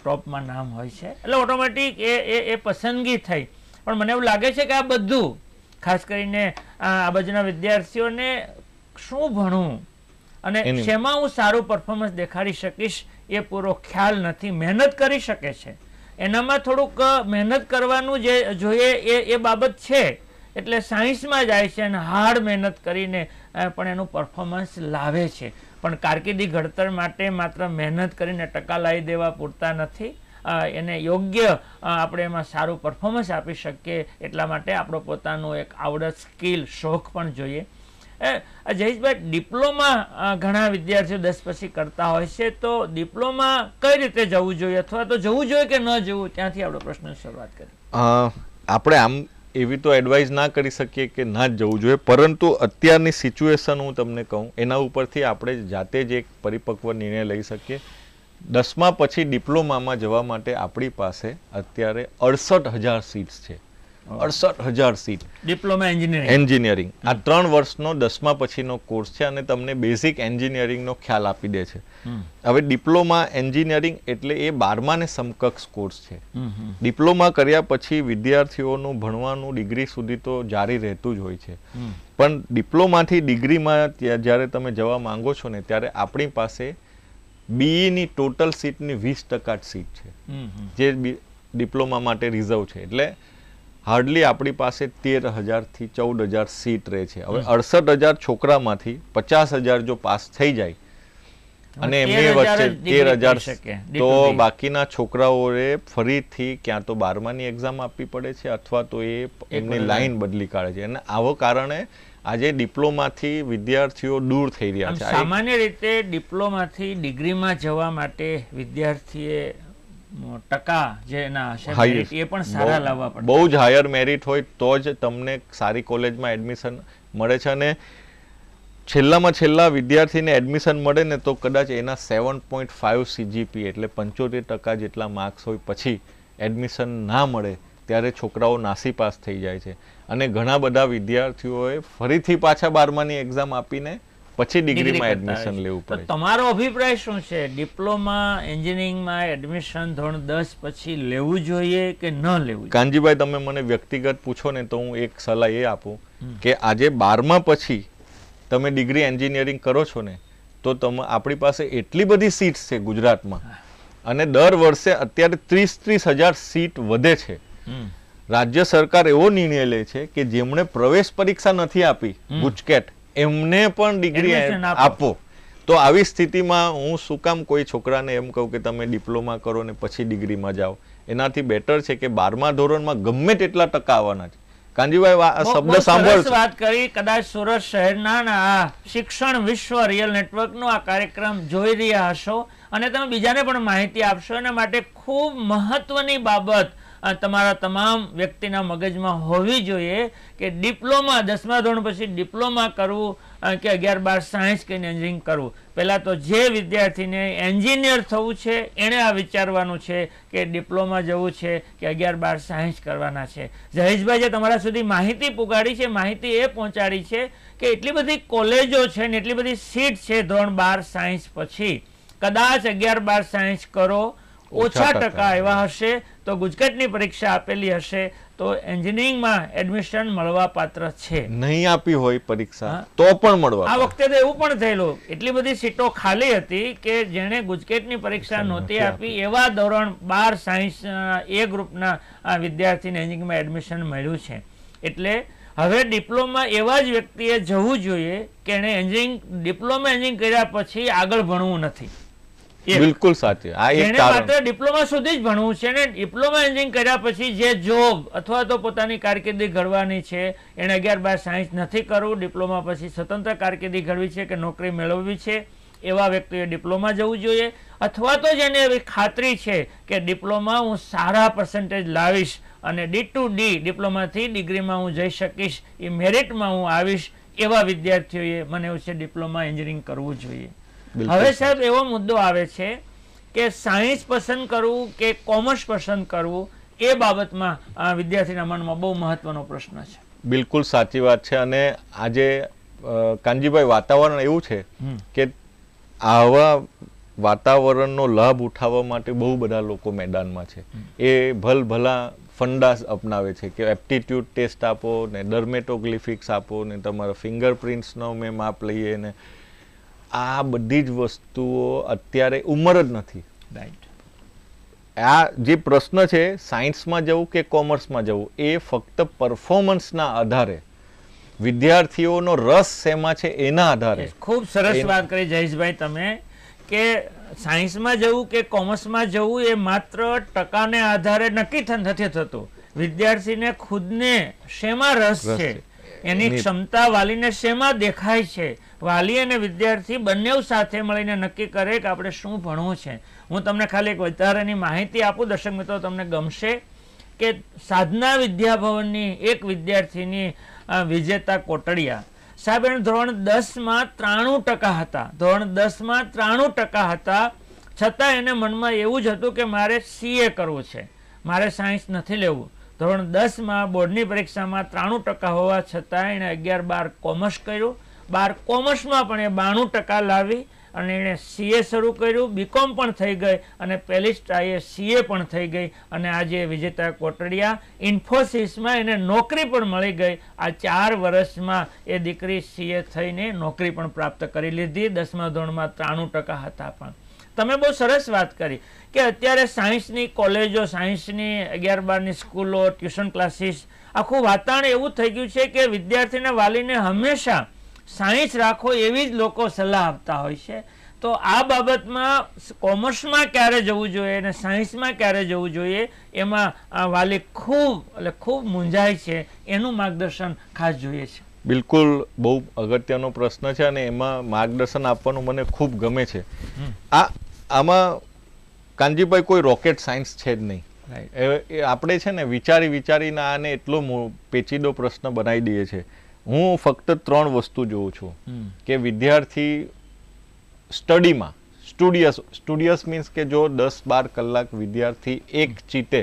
ટોપમાં નામ હોય છે એટલે ઓટોમેટિક એ એ પસંદગી થઈ પણ મને એવું લાગે છે કે આ બધું ખાસ કરીને આ બાજુના વિદ્યાર્થીઓને શું ભણવું અને શેમાં હું સારું પરફોર્મન્સ દેખાડી શકીશ એ પૂરો ખ્યાલ નથી મહેનત કરી શકે છે એનામાં થોડુંક મહેનત કરવાનું જે જોઈએ એ એ બાબત છે એટલે સાયન્સમાં જાય છે અને હાર્ડ મહેનત કરીને પણ એનું પરફોર્મન્સ લાવે છે પણ કારકિર્દી ઘડતર માટે માત્ર મહેનત કરીને ટકા લાવી દેવા પૂરતા નથી એને યોગ્ય આપણે એમાં સારું પરફોર્મન્સ આપી શકીએ એટલા માટે આપણો પોતાનો એક આવડત સ્કિલ શોખ પણ જોઈએ જયેશભાઈ ડિપ્લોમા ઘણા વિદ્યાર્થીઓ દસ પછી કરતા હોય છે તો ડિપ્લોમા કઈ રીતે જવું જોઈએ અથવા તો જવું જોઈએ કે ન જવું ત્યાંથી આપણો પ્રશ્ન શરૂઆત કરીએ આપણે આમ એવી તો એડવાઇઝ ના કરી શકીએ કે ના જ જવું જોઈએ પરંતુ અત્યારની સિચ્યુએશન હું તમને કહું એના ઉપરથી આપણે જાતે જ એક પરિપક્વ નિર્ણય લઈ શકીએ દસમા પછી ડિપ્લોમામાં જવા માટે આપણી પાસે અત્યારે અડસઠ હજાર સીટ્સ છે અડસઠ હજાર સીટ ડિપ્લોમા એન્જિનિયરિંગ એન્જિનિયરિંગ આ ત્રણ વર્ષનો દસમા પછીનો કોર્સ છે અને તમને બેઝિક એન્જિનિયરિંગનો ખ્યાલ આપી દે છે હવે ડિપ્લોમા એન્જિનિયરિંગ એટલે એ બારમાને સમકક્ષ કોર્સ છે ડિપ્લોમા કર્યા પછી વિદ્યાર્થીઓનું ભણવાનું ડિગ્રી સુધી તો જારી રહેતું જ હોય છે પણ ડિપ્લોમાથી ડિગ્રીમાં જ્યારે તમે જવા માંગો છો ને ત્યારે આપણી પાસે બીઈની ટોટલ સીટની વીસ ટકા સીટ છે જે ડિપ્લોમા માટે રિઝર્વ છે એટલે હાર્ડલી આપણી પાસે તેર હજારથી ચૌદ હજાર સીટ રહે છે હવે અડસઠ હજાર છોકરામાંથી પચાસ હજાર જો પાસ થઈ જાય અને એમની વચ્ચે તેર હજાર તો બાકીના છોકરાઓએ ફરીથી ક્યાં તો બારમાની એક્ઝામ આપવી પડે છે અથવા તો એ એમની લાઇન બદલી કાઢે છે અને આવો કારણે આજે ડિપ્લોમાથી વિદ્યાર્થીઓ દૂર થઈ રહ્યા છે સામાન્ય રીતે ડિપ્લોમાથી ડિગ્રીમાં જવા માટે વિદ્યાર્થીએ ટકા જે એના હશે એ પણ સારા લાવવા પડે બહુ જ હાયર મેરિટ હોય તો જ તમને સારી કોલેજમાં એડમિશન મળે છે અને છેલ્લામાં છેલ્લા વિદ્યાર્થીને એડમિશન મળે ને તો કદાચ એના સેવન પોઈન્ટ ફાઇવ સીજીપી એટલે પંચોતેર ટકા જેટલા માર્ક્સ હોય પછી એડમિશન ના મળે ત્યારે છોકરાઓ નાસી પાસ થઈ જાય છે અને ઘણા બધા વિદ્યાર્થીઓએ ફરીથી પાછા બારમાની એક્ઝામ આપીને પછી ડિગ્રીમાં એડમિશન લેવું પડે તમારો અભિપ્રાય શું છે ડિપ્લોમા એન્જિનિયરિંગમાં એડમિશન ધોરણ દસ પછી લેવું જોઈએ કે ન લેવું કાનજીભાઈ તમે મને વ્યક્તિગત પૂછો ને તો હું એક સલાહ એ આપું કે આજે બારમા પછી તમે ડિગ્રી એન્જિનિયરિંગ કરો છો ને તો તમે આપણી પાસે એટલી બધી સીટ્સ છે ગુજરાતમાં અને દર વર્ષે અત્યારે ત્રીસ ત્રીસ હજાર સીટ વધે છે રાજ્ય સરકાર એવો નિર્ણય લે છે કે જેમણે પ્રવેશ પરીક્ષા નથી આપી ગુજકેટ એમને પણ ડિગ્રી આપો તો આવી સ્થિતિમાં હું શું કામ કોઈ છોકરાને એમ કહું કે તમે ડિપ્લોમા કરો ને પછી ડિગ્રીમાં જાઓ એનાથી બેટર છે કે બારમા ધોરણમાં ગમે તેટલા ટકા આવવાના છે કાનજીભાઈ આ શબ્દ સાંભળ વાત કરી કદાચ સુરત શહેરના શિક્ષણ વિશ્વ રિયલ નેટવર્કનો આ કાર્યક્રમ જોઈ રહ્યા હશો અને તમે બીજાને પણ માહિતી આપશો એના માટે ખૂબ મહત્વની બાબત તમારા તમામ વ્યક્તિના મગજમાં હોવી જોઈએ કે ડિપ્લોમા દસમા ધોરણ પછી ડિપ્લોમા કરવું કે અગિયાર બાર સાયન્સ કે એન્જિનિયરિંગ કરવું પહેલાં તો જે વિદ્યાર્થીને એન્જિનિયર થવું છે એણે આ વિચારવાનું છે કે ડિપ્લોમા જવું છે કે અગિયાર બાર સાયન્સ કરવાના છે જયેશભાઈ જે તમારા સુધી માહિતી પુગાડી છે માહિતી એ પહોંચાડી છે કે એટલી બધી કોલેજો છે ને એટલી બધી સીટ છે ધોરણ બાર સાયન્સ પછી કદાચ અગિયાર બાર સાયન્સ કરો ઓછા ટકા એવા હશે તો ગુજકેટની પરીક્ષા આપેલી હશે તો એન્જિનિયરિંગમાં એડમિશન મળવા પાત્ર છે નહીં આપી હોય પરીક્ષા તો પણ મળવા આ વખતે તો એવું પણ થયેલું એટલી બધી સીટો ખાલી હતી કે જેણે ગુજકેટની પરીક્ષા નહોતી આપી એવા ધોરણ બાર સાયન્સ એ ગ્રુપના વિદ્યાર્થીને એન્જિનિયરિંગમાં એડમિશન મળ્યું છે એટલે હવે ડિપ્લોમા એવા જ વ્યક્તિએ જવું જોઈએ કે એણે એન્જિનિયરિંગ ડિપ્લોમા એન્જિનિયરિંગ કર્યા પછી આગળ ભણવું નથી બિલકુલ સાચી આ એક માત્ર ડિપ્લોમા સુધી જ ભણવું છે ને ડિપ્લોમા એન્જિનિયરિંગ કર્યા પછી જે જોબ અથવા તો પોતાની કારકિર્દી ઘડવાની છે એને અગિયાર બાર સાયન્સ નથી કરવું ડિપ્લોમા પછી સ્વતંત્ર કારકિર્દી ઘડવી છે કે નોકરી મેળવવી છે એવા વ્યક્તિએ ડિપ્લોમા જવું જોઈએ અથવા તો જેને એવી ખાતરી છે કે ડિપ્લોમા હું સારા પર્સન્ટેજ લાવીશ અને ડી ટુ ડી ડિપ્લોમાથી ડિગ્રીમાં હું જઈ શકીશ એ મેરિટમાં હું આવીશ એવા વિદ્યાર્થીઓએ મને એવું છે ડિપ્લોમા એન્જિનિયરિંગ કરવું જોઈએ હવે સાહેબ એવો મુદ્દો આવે છે કે સાયન્સ પસંદ કરવું કે કોમર્સ પસંદ કરવું એ બાબતમાં વિદ્યાર્થીના મનમાં બહુ મહત્વનો પ્રશ્ન છે બિલકુલ સાચી વાત છે અને આજે કાનજીભાઈ વાતાવરણ એવું છે કે આવા વાતાવરણનો લાભ ઉઠાવવા માટે બહુ બધા લોકો મેદાનમાં છે એ ભલ ભલા ફંડાસ અપનાવે છે કે એપ્ટિટ્યૂડ ટેસ્ટ આપો ને ડર્મેટોગ્લિફિક્સ આપો ને તમારા ફિંગરપ્રિન્ટ્સનો મેં માપ લઈએ ને આ બધી જ વસ્તુઓ અત્યારે ઉંમર જ નથી રાઈટ આ જે પ્રશ્ન છે સાયન્સમાં જવું કે કોમર્સમાં જવું એ ફક્ત પરફોર્મન્સના આધારે વિદ્યાર્થીઓનો રસ શેમાં છે એના આધારે ખૂબ સરસ વાત કરી જયેશભાઈ તમે કે સાયન્સમાં જવું કે કોમર્સમાં જવું એ માત્ર ટકાને આધારે નક્કી નથી થતું વિદ્યાર્થીને ખુદને શેમાં રસ છે એની ક્ષમતા વાલીને શેમાં દેખાય છે વાલી અને વિદ્યાર્થી બંને સાથે મળીને નક્કી કરે કે આપણે શું ભણવું છે હું તમને ખાલી એક વધારાની માહિતી આપું દર્શક મિત્રો તમને ગમશે કે સાધના વિદ્યાભવનની એક વિદ્યાર્થીની વિજેતા કોટડિયા સાહેબ એને ધોરણ દસમાં ત્રાણું ટકા હતા ધોરણ દસમાં ત્રાણું ટકા હતા છતાં એને મનમાં એવું જ હતું કે મારે સીએ કરવું છે મારે સાયન્સ નથી લેવું ધોરણ દસમાં બોર્ડની પરીક્ષામાં ત્રાણું ટકા હોવા છતાં એણે અગિયાર બાર કોમર્સ કર્યું બાર કોમર્સમાં પણ એ બાણું ટકા લાવી અને એણે સીએ શરૂ કર્યું બીકોમ પણ થઈ ગઈ અને પહેલી સ્ટાઈએ સીએ પણ થઈ ગઈ અને આજે વિજેતા કોટડિયા ઇન્ફોસિસમાં એને નોકરી પણ મળી ગઈ આ ચાર વર્ષમાં એ દીકરી સીએ થઈને નોકરી પણ પ્રાપ્ત કરી લીધી દસમા ધોરણમાં ત્રાણું ટકા હતા પણ તમે બહુ સરસ વાત કરી કે અત્યારે સાયન્સની કોલેજો સાયન્સની અગિયાર બારની સ્કૂલો ટ્યુશન ક્લાસીસ આખું વાતાવરણ એવું થઈ ગયું છે કે વિદ્યાર્થીના વાલીને હંમેશા સાયન્સ રાખો એવી જ લોકો સલાહ આપતા હોય છે તો આ બાબતમાં કોમર્સમાં ક્યારે જવું જોઈએ અને સાયન્સમાં ક્યારે જવું જોઈએ એમાં વાલી ખૂબ એટલે ખૂબ મૂંઝાય છે એનું માર્ગદર્શન ખાસ જોઈએ છે બિલકુલ બહુ અગત્યનો પ્રશ્ન છે અને એમાં માર્ગદર્શન આપવાનું મને ખૂબ ગમે છે આ આમાં કાનજીભાઈ કોઈ રોકેટ સાયન્સ છે જ નહીં આપણે છે ને વિચારી વિચારીને આને એટલો પેચીદો પ્રશ્ન બનાવી દઈએ છીએ હું ફક્ત ત્રણ વસ્તુ જોઉં છું કે વિદ્યાર્થી સ્ટડીમાં સ્ટુડિયસ સ્ટુડિયસ મીન્સ કે જો દસ બાર કલાક વિદ્યાર્થી એક ચીતે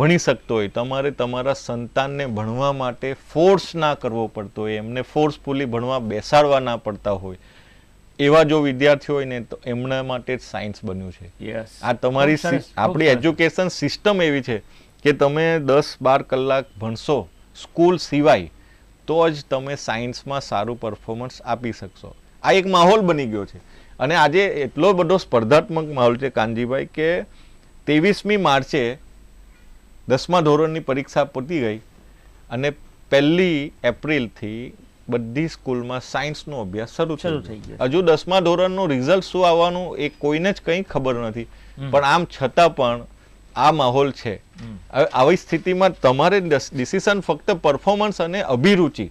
ભણી શકતો હોય તમારે તમારા સંતાનને ભણવા માટે ફોર્સ ના કરવો પડતો હોય એમને ફોર્સફુલી ભણવા બેસાડવા ના પડતા હોય એવા જો વિદ્યાર્થીઓ હોય ને તો એમના માટે જ સાયન્સ બન્યું છે આ તમારી આપણી એજ્યુકેશન સિસ્ટમ એવી છે કે તમે દસ બાર કલાક ભણશો સ્કૂલ સિવાય તો જ તમે સાયન્સમાં સારું પરફોર્મન્સ આપી શકશો આ એક માહોલ બની ગયો છે અને આજે એટલો બધો સ્પર્ધાત્મક માહોલ છે કાનજીભાઈ કે ત્રેવીસમી માર્ચે દસમા ધોરણની પરીક્ષા પતી ગઈ અને પહેલી એપ્રિલથી બધી સ્કૂલમાં સાયન્સનો અભ્યાસ શરૂ શરૂ થઈ ગયો હજુ દસમા ધોરણનું રિઝલ્ટ શું આવવાનું એ કોઈને જ કંઈ ખબર નથી પણ આમ છતાં પણ આ માહોલ છે આવી સ્થિતિમાં તમારે ડિસિઝન ફક્ત પરફોર્મન્સ અને અભિરુચિ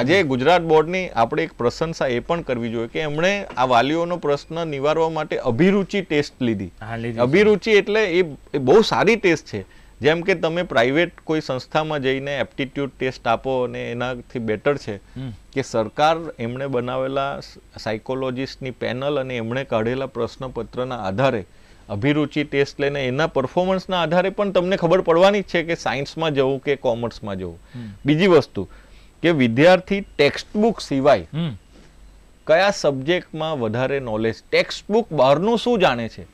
આજે ગુજરાત બોર્ડની આપણે એક પ્રશંસા એ પણ કરવી જોઈએ કે એમણે આ વાલીઓનો પ્રશ્ન નિવારવા માટે અભિરુચિ ટેસ્ટ લીધી અભિરુચિ એટલે એ બહુ સારી ટેસ્ટ છે જેમ કે તમે પ્રાઇવેટ કોઈ સંસ્થામાં જઈને એપ્ટિટ્યૂડ ટેસ્ટ આપો અને એનાથી બેટર છે કે સરકાર એમણે બનાવેલા સાયકોલોજીસ્ટની પેનલ અને એમણે કાઢેલા પ્રશ્નપત્રના આધારે અભિરુચિ ટેસ્ટ લઈને એના પરફોર્મન્સના આધારે પણ તમને ખબર પડવાની જ છે કે સાયન્સમાં જવું કે કોમર્સમાં જવું બીજી વસ્તુ કે વિદ્યાર્થી ટેક્સ્ટ બુક સિવાય કયા સબ્જેક્ટમાં વધારે નોલેજ ટેક્સ્ટ બુક બહારનું શું જાણે છે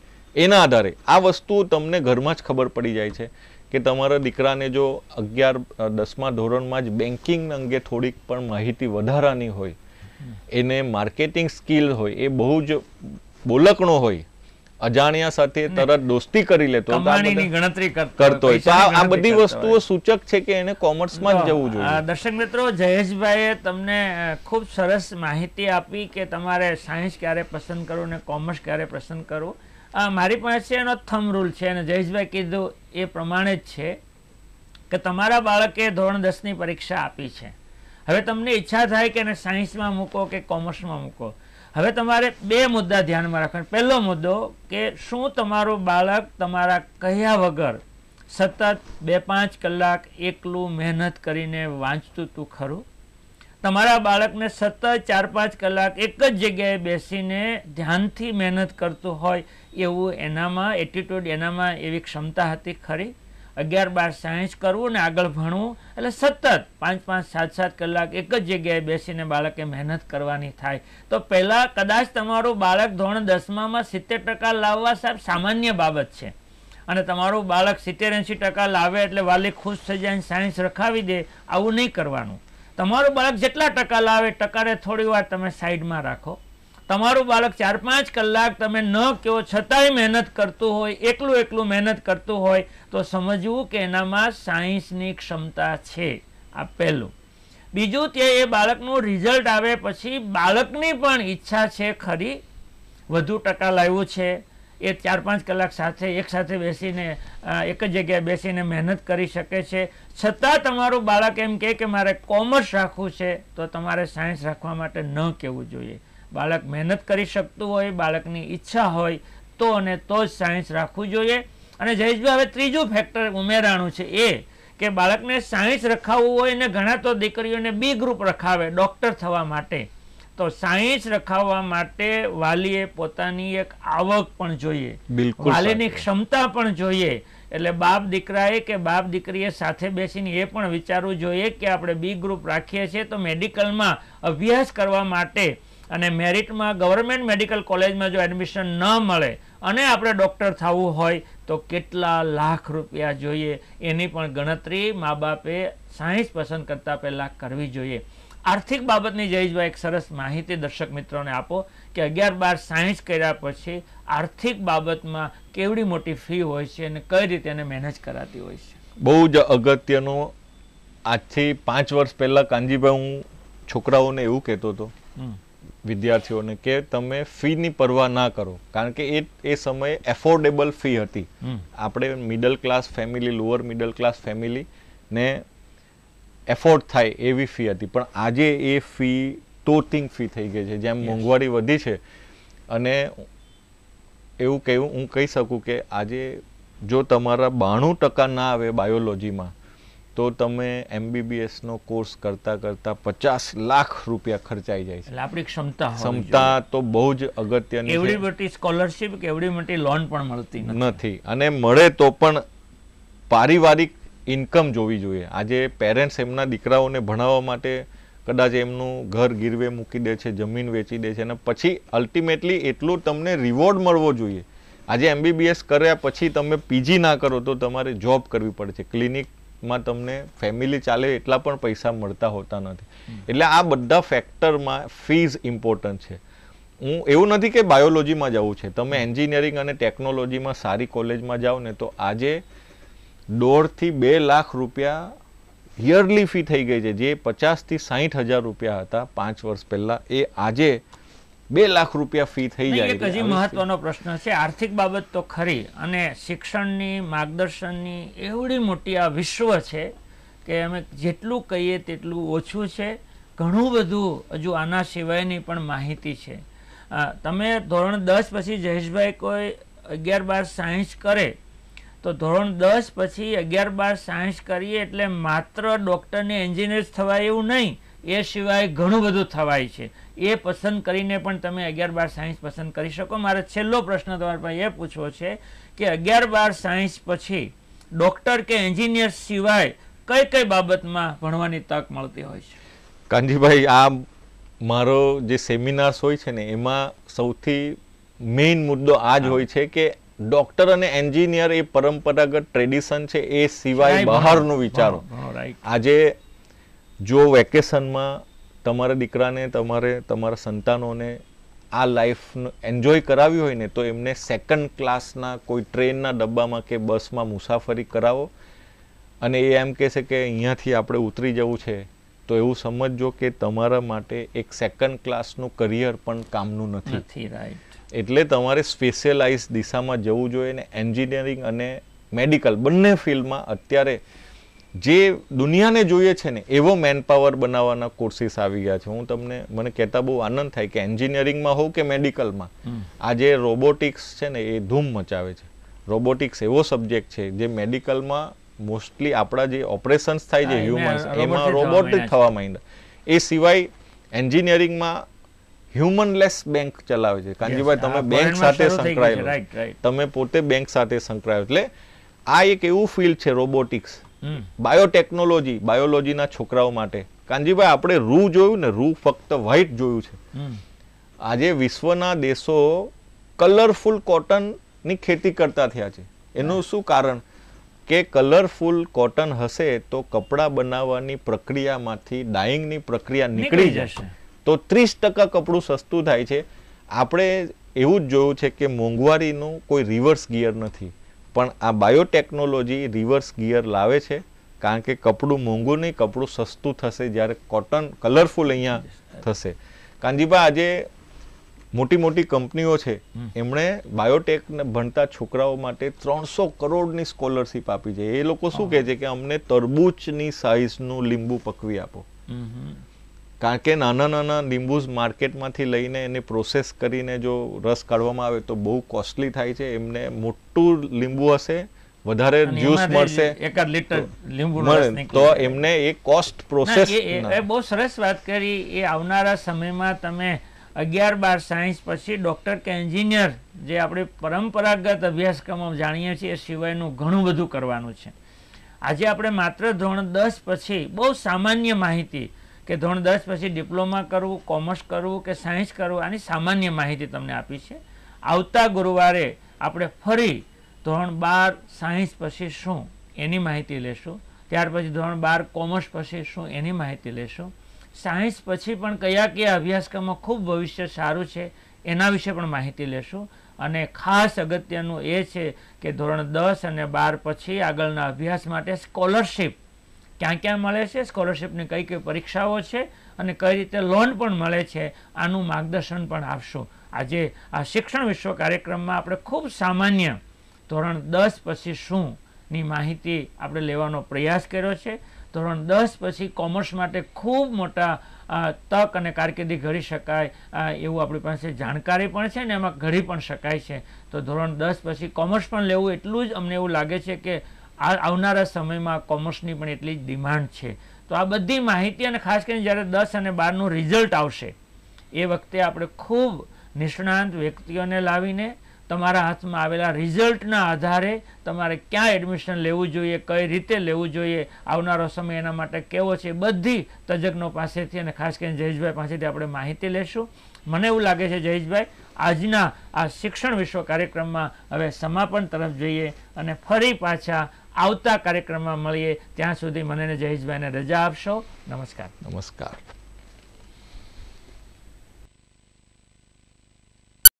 એના આધારે આ વસ્તુ તમને ઘરમાં જ ખબર પડી જાય છે કે તમારા દીકરાને જો અગિયાર દસમા ધોરણમાં જ બેન્કિંગ અંગે થોડીક પણ માહિતી વધારાની હોય એને માર્કેટિંગ સ્કિલ હોય એ બહુ જ બોલકણો હોય અજાણ્યા સાથે તરત દોસ્તી કરી લેતો કરતો આ બધી વસ્તુઓ સૂચક છે કે એને કોમર્સમાં જ જવું જોઈએ દર્શક મિત્રો જયેશભાઈએ તમને ખૂબ સરસ માહિતી આપી કે તમારે સાયન્સ ક્યારે પસંદ કરવું ને કોમર્સ ક્યારે પસંદ કરવું મારી પાસે એનો થમ રૂલ છે અને જયેશભાઈ કીધું એ પ્રમાણે જ છે કે તમારા બાળકે ધોરણ દસની પરીક્ષા આપી છે હવે તમને ઈચ્છા થાય કે એને સાયન્સમાં મૂકો કે કોમર્સમાં મૂકો હવે તમારે બે મુદ્દા ધ્યાનમાં રાખવાના પહેલો મુદ્દો કે શું તમારું બાળક તમારા કહ્યા વગર સતત બે પાંચ કલાક એકલું મહેનત કરીને વાંચતું તું ખરું તમારા બાળકને સતત ચાર પાંચ કલાક એક જ જગ્યાએ બેસીને ધ્યાનથી મહેનત કરતું હોય એવું એનામાં એટીટ્યુડ એનામાં એવી ક્ષમતા હતી ખરી અગિયાર બાર સાયન્સ કરવું ને આગળ ભણવું એટલે સતત પાંચ પાંચ સાત સાત કલાક એક જ જગ્યાએ બેસીને બાળકે મહેનત કરવાની થાય તો પહેલાં કદાચ તમારું બાળક ધોરણ દસમામાં સિત્તેર ટકા લાવવા સાહેબ સામાન્ય બાબત છે અને તમારું બાળક સિત્તેર એંશી ટકા લાવે એટલે વાલી ખુશ થઈ જાય સાયન્સ રખાવી દે આવું નહીં કરવાનું તમારું બાળક જેટલા ટકા લાવે ટકાને થોડી વાર તમે સાઈડમાં રાખો તમારું બાળક ચાર પાંચ કલાક તમે ન કહો છતાંય મહેનત કરતું હોય એકલું એકલું મહેનત કરતું હોય તો સમજવું કે એનામાં સાયન્સની ક્ષમતા છે આ પહેલું બીજું તે એ બાળકનું રિઝલ્ટ આવે પછી બાળકની પણ ઈચ્છા છે ખરી વધુ ટકા લાવ્યું છે એ ચાર પાંચ કલાક સાથે એકસાથે બેસીને એક જ જગ્યાએ બેસીને મહેનત કરી શકે છે છતાં તમારું બાળક એમ કહે કે મારે કોમર્સ રાખવું છે તો તમારે સાયન્સ રાખવા માટે ન કહેવું જોઈએ બાળક મહેનત કરી શકતું હોય બાળકની ઈચ્છા હોય તો અને તો જ સાયન્સ રાખવું જોઈએ અને જયેશભાઈ હવે ત્રીજું ફેક્ટર ઉમેરાણું છે એ કે બાળકને સાયન્સ રખાવવું હોય ને ઘણા તો દીકરીઓને બી ગ્રુપ રખાવે ડૉક્ટર થવા માટે તો સાયન્સ રખાવવા માટે વાલીએ પોતાની એક આવક પણ જોઈએ બિલકુલ વાલીની ક્ષમતા પણ જોઈએ એટલે બાપ દીકરાએ કે બાપ દીકરીએ સાથે બેસીને એ પણ વિચારવું જોઈએ કે આપણે બી ગ્રુપ રાખીએ છીએ તો મેડિકલમાં અભ્યાસ કરવા માટે અને મેરિટમાં ગવર્મેન્ટ મેડિકલ કોલેજમાં જો એડમિશન ન મળે અને આપણે ડૉક્ટર થવું હોય તો કેટલા લાખ રૂપિયા જોઈએ એની પણ ગણતરી મા બાપે સાયન્સ પસંદ કરતાં પહેલાં કરવી જોઈએ આર્થિક બાબતની જયેશભાઈ એક સરસ માહિતી દર્શક મિત્રોને આપો કે અગિયાર બાર સાયન્સ કર્યા પછી આર્થિક બાબતમાં કેવડી મોટી ફી હોય છે અને કઈ રીતે એને મેનેજ કરાતી હોય છે બહુ જ અગત્યનો આજથી પાંચ વર્ષ પહેલાં કાનજીભાઈ હું છોકરાઓને એવું કહેતો હતો વિદ્યાર્થીઓને કે તમે ફીની પરવા ના કરો કારણ કે એ એ સમયે એફોર્ડેબલ ફી હતી આપણે middle class family lower middle class family ને એફોર્ડ થાય એવી ફી હતી પણ આજે એ ફી ટોટિંગ ફી થઈ ગઈ છે જેમ મોંઘવારી વધી છે અને એવું કહેવું હું કહી શકું કે આજે જો તમારા બાણું ટકા ના આવે બાયોલોજીમાં તો તમે એમબીબીએસનો કોર્સ કરતા કરતાં પચાસ લાખ રૂપિયા ખર્ચાઈ જાય છે આપણી ક્ષમતા ક્ષમતા તો બહુ જ અગત્યની એવડી મોટી સ્કોલરશીપ કે એવડી મોટી લોન પણ મળતી નથી અને મળે તો પણ પારિવારિક ઇન્કમ જોવી જોઈએ આજે પેરેન્ટ્સ એમના દીકરાઓને ભણાવવા માટે કદાચ એમનું ઘર ગીરવે મૂકી દે છે જમીન વેચી દે છે અને પછી અલ્ટિમેટલી એટલું તમને રિવોર્ડ મળવો જોઈએ આજે એમબીબીએસ કર્યા પછી તમે પીજી ના કરો તો તમારે જોબ કરવી પડે છે ક્લિનિક માં તમને ફેમિલી ચાલે એટલા પણ પૈસા મળતા હોતા નથી એટલે આ બધા ફેક્ટરમાં ફીઝ ઇમ્પોર્ટન્ટ છે હું એવું નથી કે બાયોલોજીમાં જવું છે તમે એન્જિનિયરિંગ અને ટેકનોલોજીમાં સારી કોલેજમાં જાઓ ને તો આજે દોઢથી બે લાખ રૂપિયા યરલી ફી થઈ ગઈ છે જે પચાસથી સાહીઠ હજાર રૂપિયા હતા પાંચ વર્ષ પહેલાં એ આજે બે લાખ રૂપિયા ફી થઈ જાય એક હજી મહત્વનો પ્રશ્ન છે આર્થિક બાબત તો ખરી અને શિક્ષણની માર્ગદર્શનની એવડી મોટી આ વિશ્વ છે કે અમે જેટલું કહીએ તેટલું ઓછું છે ઘણું બધું હજુ આના સિવાયની પણ માહિતી છે તમે ધોરણ દસ પછી જયેશભાઈ કોઈ અગિયાર બાર સાયન્સ કરે તો ધોરણ દસ પછી અગિયાર બાર સાયન્સ કરીએ એટલે માત્ર ડૉક્ટરને એન્જિનિયર થવાય એવું નહીં એ સિવાય ઘણું બધું થવાય છે એ પસંદ કરીને પણ તમે અગિયાર બાર સાયન્સ પસંદ કરી શકો મારે છેલ્લો પ્રશ્ન તમારા પાસે એ પૂછવો છે કે અગિયાર બાર સાયન્સ પછી ડૉક્ટર કે એન્જિનિયર સિવાય કઈ કઈ બાબતમાં ભણવાની તક મળતી હોય છે કાનજીભાઈ આ મારો જે સેમિનાર્સ હોય છે ને એમાં સૌથી મેઇન મુદ્દો આ જ હોય છે કે ડોક્ટર અને એન્જિનિયર એ પરંપરાગત ટ્રેડિશન છે એ સિવાય બહારનું વિચારો આજે જો વેકેશનમાં તમારા દીકરાને તમારે તમારા સંતાનોને આ લાઈફ એન્જોય કરાવી હોય ને તો એમને સેકન્ડ ક્લાસના કોઈ ટ્રેનના ડબ્બામાં કે બસમાં મુસાફરી કરાવો અને એ એમ કહેશે કે અહીંયાથી આપણે ઉતરી જવું છે તો એવું સમજો કે તમારા માટે એક સેકન્ડ ક્લાસનું કરિયર પણ કામનું નથી એટલે તમારે સ્પેશિયલાઇઝ દિશામાં જવું જોઈએ ને એન્જિનિયરિંગ અને મેડિકલ બંને ફિલ્ડમાં અત્યારે જે દુનિયાને જોઈએ છે ને એવો મેન પાવર બનાવવાના કોર્સીસ આવી ગયા છે હું તમને મને કહેતા બહુ આનંદ થાય કે એન્જિનિયરિંગમાં હોઉં કે મેડિકલમાં આજે રોબોટિક્સ છે ને એ ધૂમ મચાવે છે રોબોટિક્સ એવો સબ્જેક્ટ છે જે મેડિકલમાં મોસ્ટલી આપણા જે ઓપરેશન્સ થાય છે હ્યુમન્સ એમાં રોબોટિક થવા માંડ્યા એ સિવાય એન્જિનિયરિંગમાં હ્યુમનલેસ બેંક ચલાવે છે કાનજીભાઈ તમે બેંક સાથે સંકળાયેલો તમે પોતે બેંક સાથે સંકળાયો એટલે આ એક એવું ફિલ્ડ છે રોબોટિક્સ બાયોટેકનોલોજી બાયોલોજીના છોકરાઓ માટે કાનજીભાઈ આપણે રૂ જોયું ને રૂ ફક્ત વ્હાઇટ જોયું છે આજે વિશ્વના દેશો કલરફુલ કોટનની ખેતી કરતા થયા છે એનું શું કારણ કે કલરફુલ કોટન હશે તો કપડાં બનાવવાની પ્રક્રિયામાંથી ડાઈંગની પ્રક્રિયા નીકળી જશે તો ત્રીસ ટકા કપડું સસ્તું થાય છે આપણે એવું જ જોયું છે કે મોંઘવારીનું કોઈ રિવર્સ ગિયર નથી પણ આ બાયોટેકનોલોજી રિવર્સ ગિયર લાવે છે કારણ કે કપડું મોંઘું નહીં કપડું સસ્તું થશે જ્યારે કોટન કલરફુલ અહીંયા થશે કાનજીબા આજે મોટી મોટી કંપનીઓ છે એમણે બાયોટેક ભણતા છોકરાઓ માટે ત્રણસો કરોડની સ્કોલરશિપ આપી છે એ લોકો શું કહે છે કે અમને તરબૂચની સાઇઝનું લીંબુ પકવી આપો કારણ કે નાના નાના લીંબુઝ માર્કેટમાંથી લઈને એને પ્રોસેસ કરીને જો રસ કાઢવામાં આવે તો બહુ કોસ્ટલી થાય છે એમને મોટું લીંબુ હશે વધારે જ્યુસ મળશે એકાદ લીટર લીંબુ તો એમને એ કોસ્ટ પ્રોસેસ એ બહુ સરસ વાત કરી એ આવનારા સમયમાં તમે અગિયાર બાર સાયન્સ પછી ડૉક્ટર કે એન્જિનિયર જે આપણે પરંપરાગત અભ્યાસક્રમો જાણીએ છીએ એ સિવાયનું ઘણું બધું કરવાનું છે આજે આપણે માત્ર ધોરણ દસ પછી બહુ સામાન્ય માહિતી કે ધોરણ દસ પછી ડિપ્લોમા કરવું કોમર્સ કરવું કે સાયન્સ કરવું આની સામાન્ય માહિતી તમને આપી છે આવતા ગુરુવારે આપણે ફરી ધોરણ બાર સાયન્સ પછી શું એની માહિતી લેશું ત્યાર પછી ધોરણ બાર કોમર્સ પછી શું એની માહિતી લેશું સાયન્સ પછી પણ કયા કયા અભ્યાસક્રમો ખૂબ ભવિષ્ય સારું છે એના વિશે પણ માહિતી લેશું અને ખાસ અગત્યનું એ છે કે ધોરણ દસ અને બાર પછી આગળના અભ્યાસ માટે સ્કોલરશિપ ક્યાં ક્યાં મળે છે સ્કોલરશિપની કઈ કઈ પરીક્ષાઓ છે અને કઈ રીતે લોન પણ મળે છે આનું માર્ગદર્શન પણ આપશો આજે આ શિક્ષણ વિશ્વ કાર્યક્રમમાં આપણે ખૂબ સામાન્ય ધોરણ દસ પછી શુંની માહિતી આપણે લેવાનો પ્રયાસ કર્યો છે ધોરણ દસ પછી કોમર્સ માટે ખૂબ મોટા તક અને કારકિર્દી ઘડી શકાય એવું આપણી પાસે જાણકારી પણ છે અને એમાં ઘડી પણ શકાય છે તો ધોરણ દસ પછી કોમર્સ પણ લેવું એટલું જ અમને એવું લાગે છે કે આ આવનારા સમયમાં કોમર્સની પણ એટલી જ ડિમાન્ડ છે તો આ બધી માહિતી અને ખાસ કરીને જ્યારે દસ અને બારનું રિઝલ્ટ આવશે એ વખતે આપણે ખૂબ નિષ્ણાંત વ્યક્તિઓને લાવીને તમારા હાથમાં આવેલા રિઝલ્ટના આધારે તમારે ક્યાં એડમિશન લેવું જોઈએ કઈ રીતે લેવું જોઈએ આવનારો સમય એના માટે કેવો છે બધી તજજ્ઞો પાસેથી અને ખાસ કરીને જયેશભાઈ પાસેથી આપણે માહિતી લેશું મને એવું લાગે છે જયેશભાઈ આજના આ શિક્ષણ વિશ્વ કાર્યક્રમમાં હવે સમાપન તરફ જઈએ અને ફરી પાછા આવતા કાર્યક્રમમાં મળીએ ત્યાં સુધી મને જયેશભાઈને રજા આપશો નમસ્કાર નમસ્કાર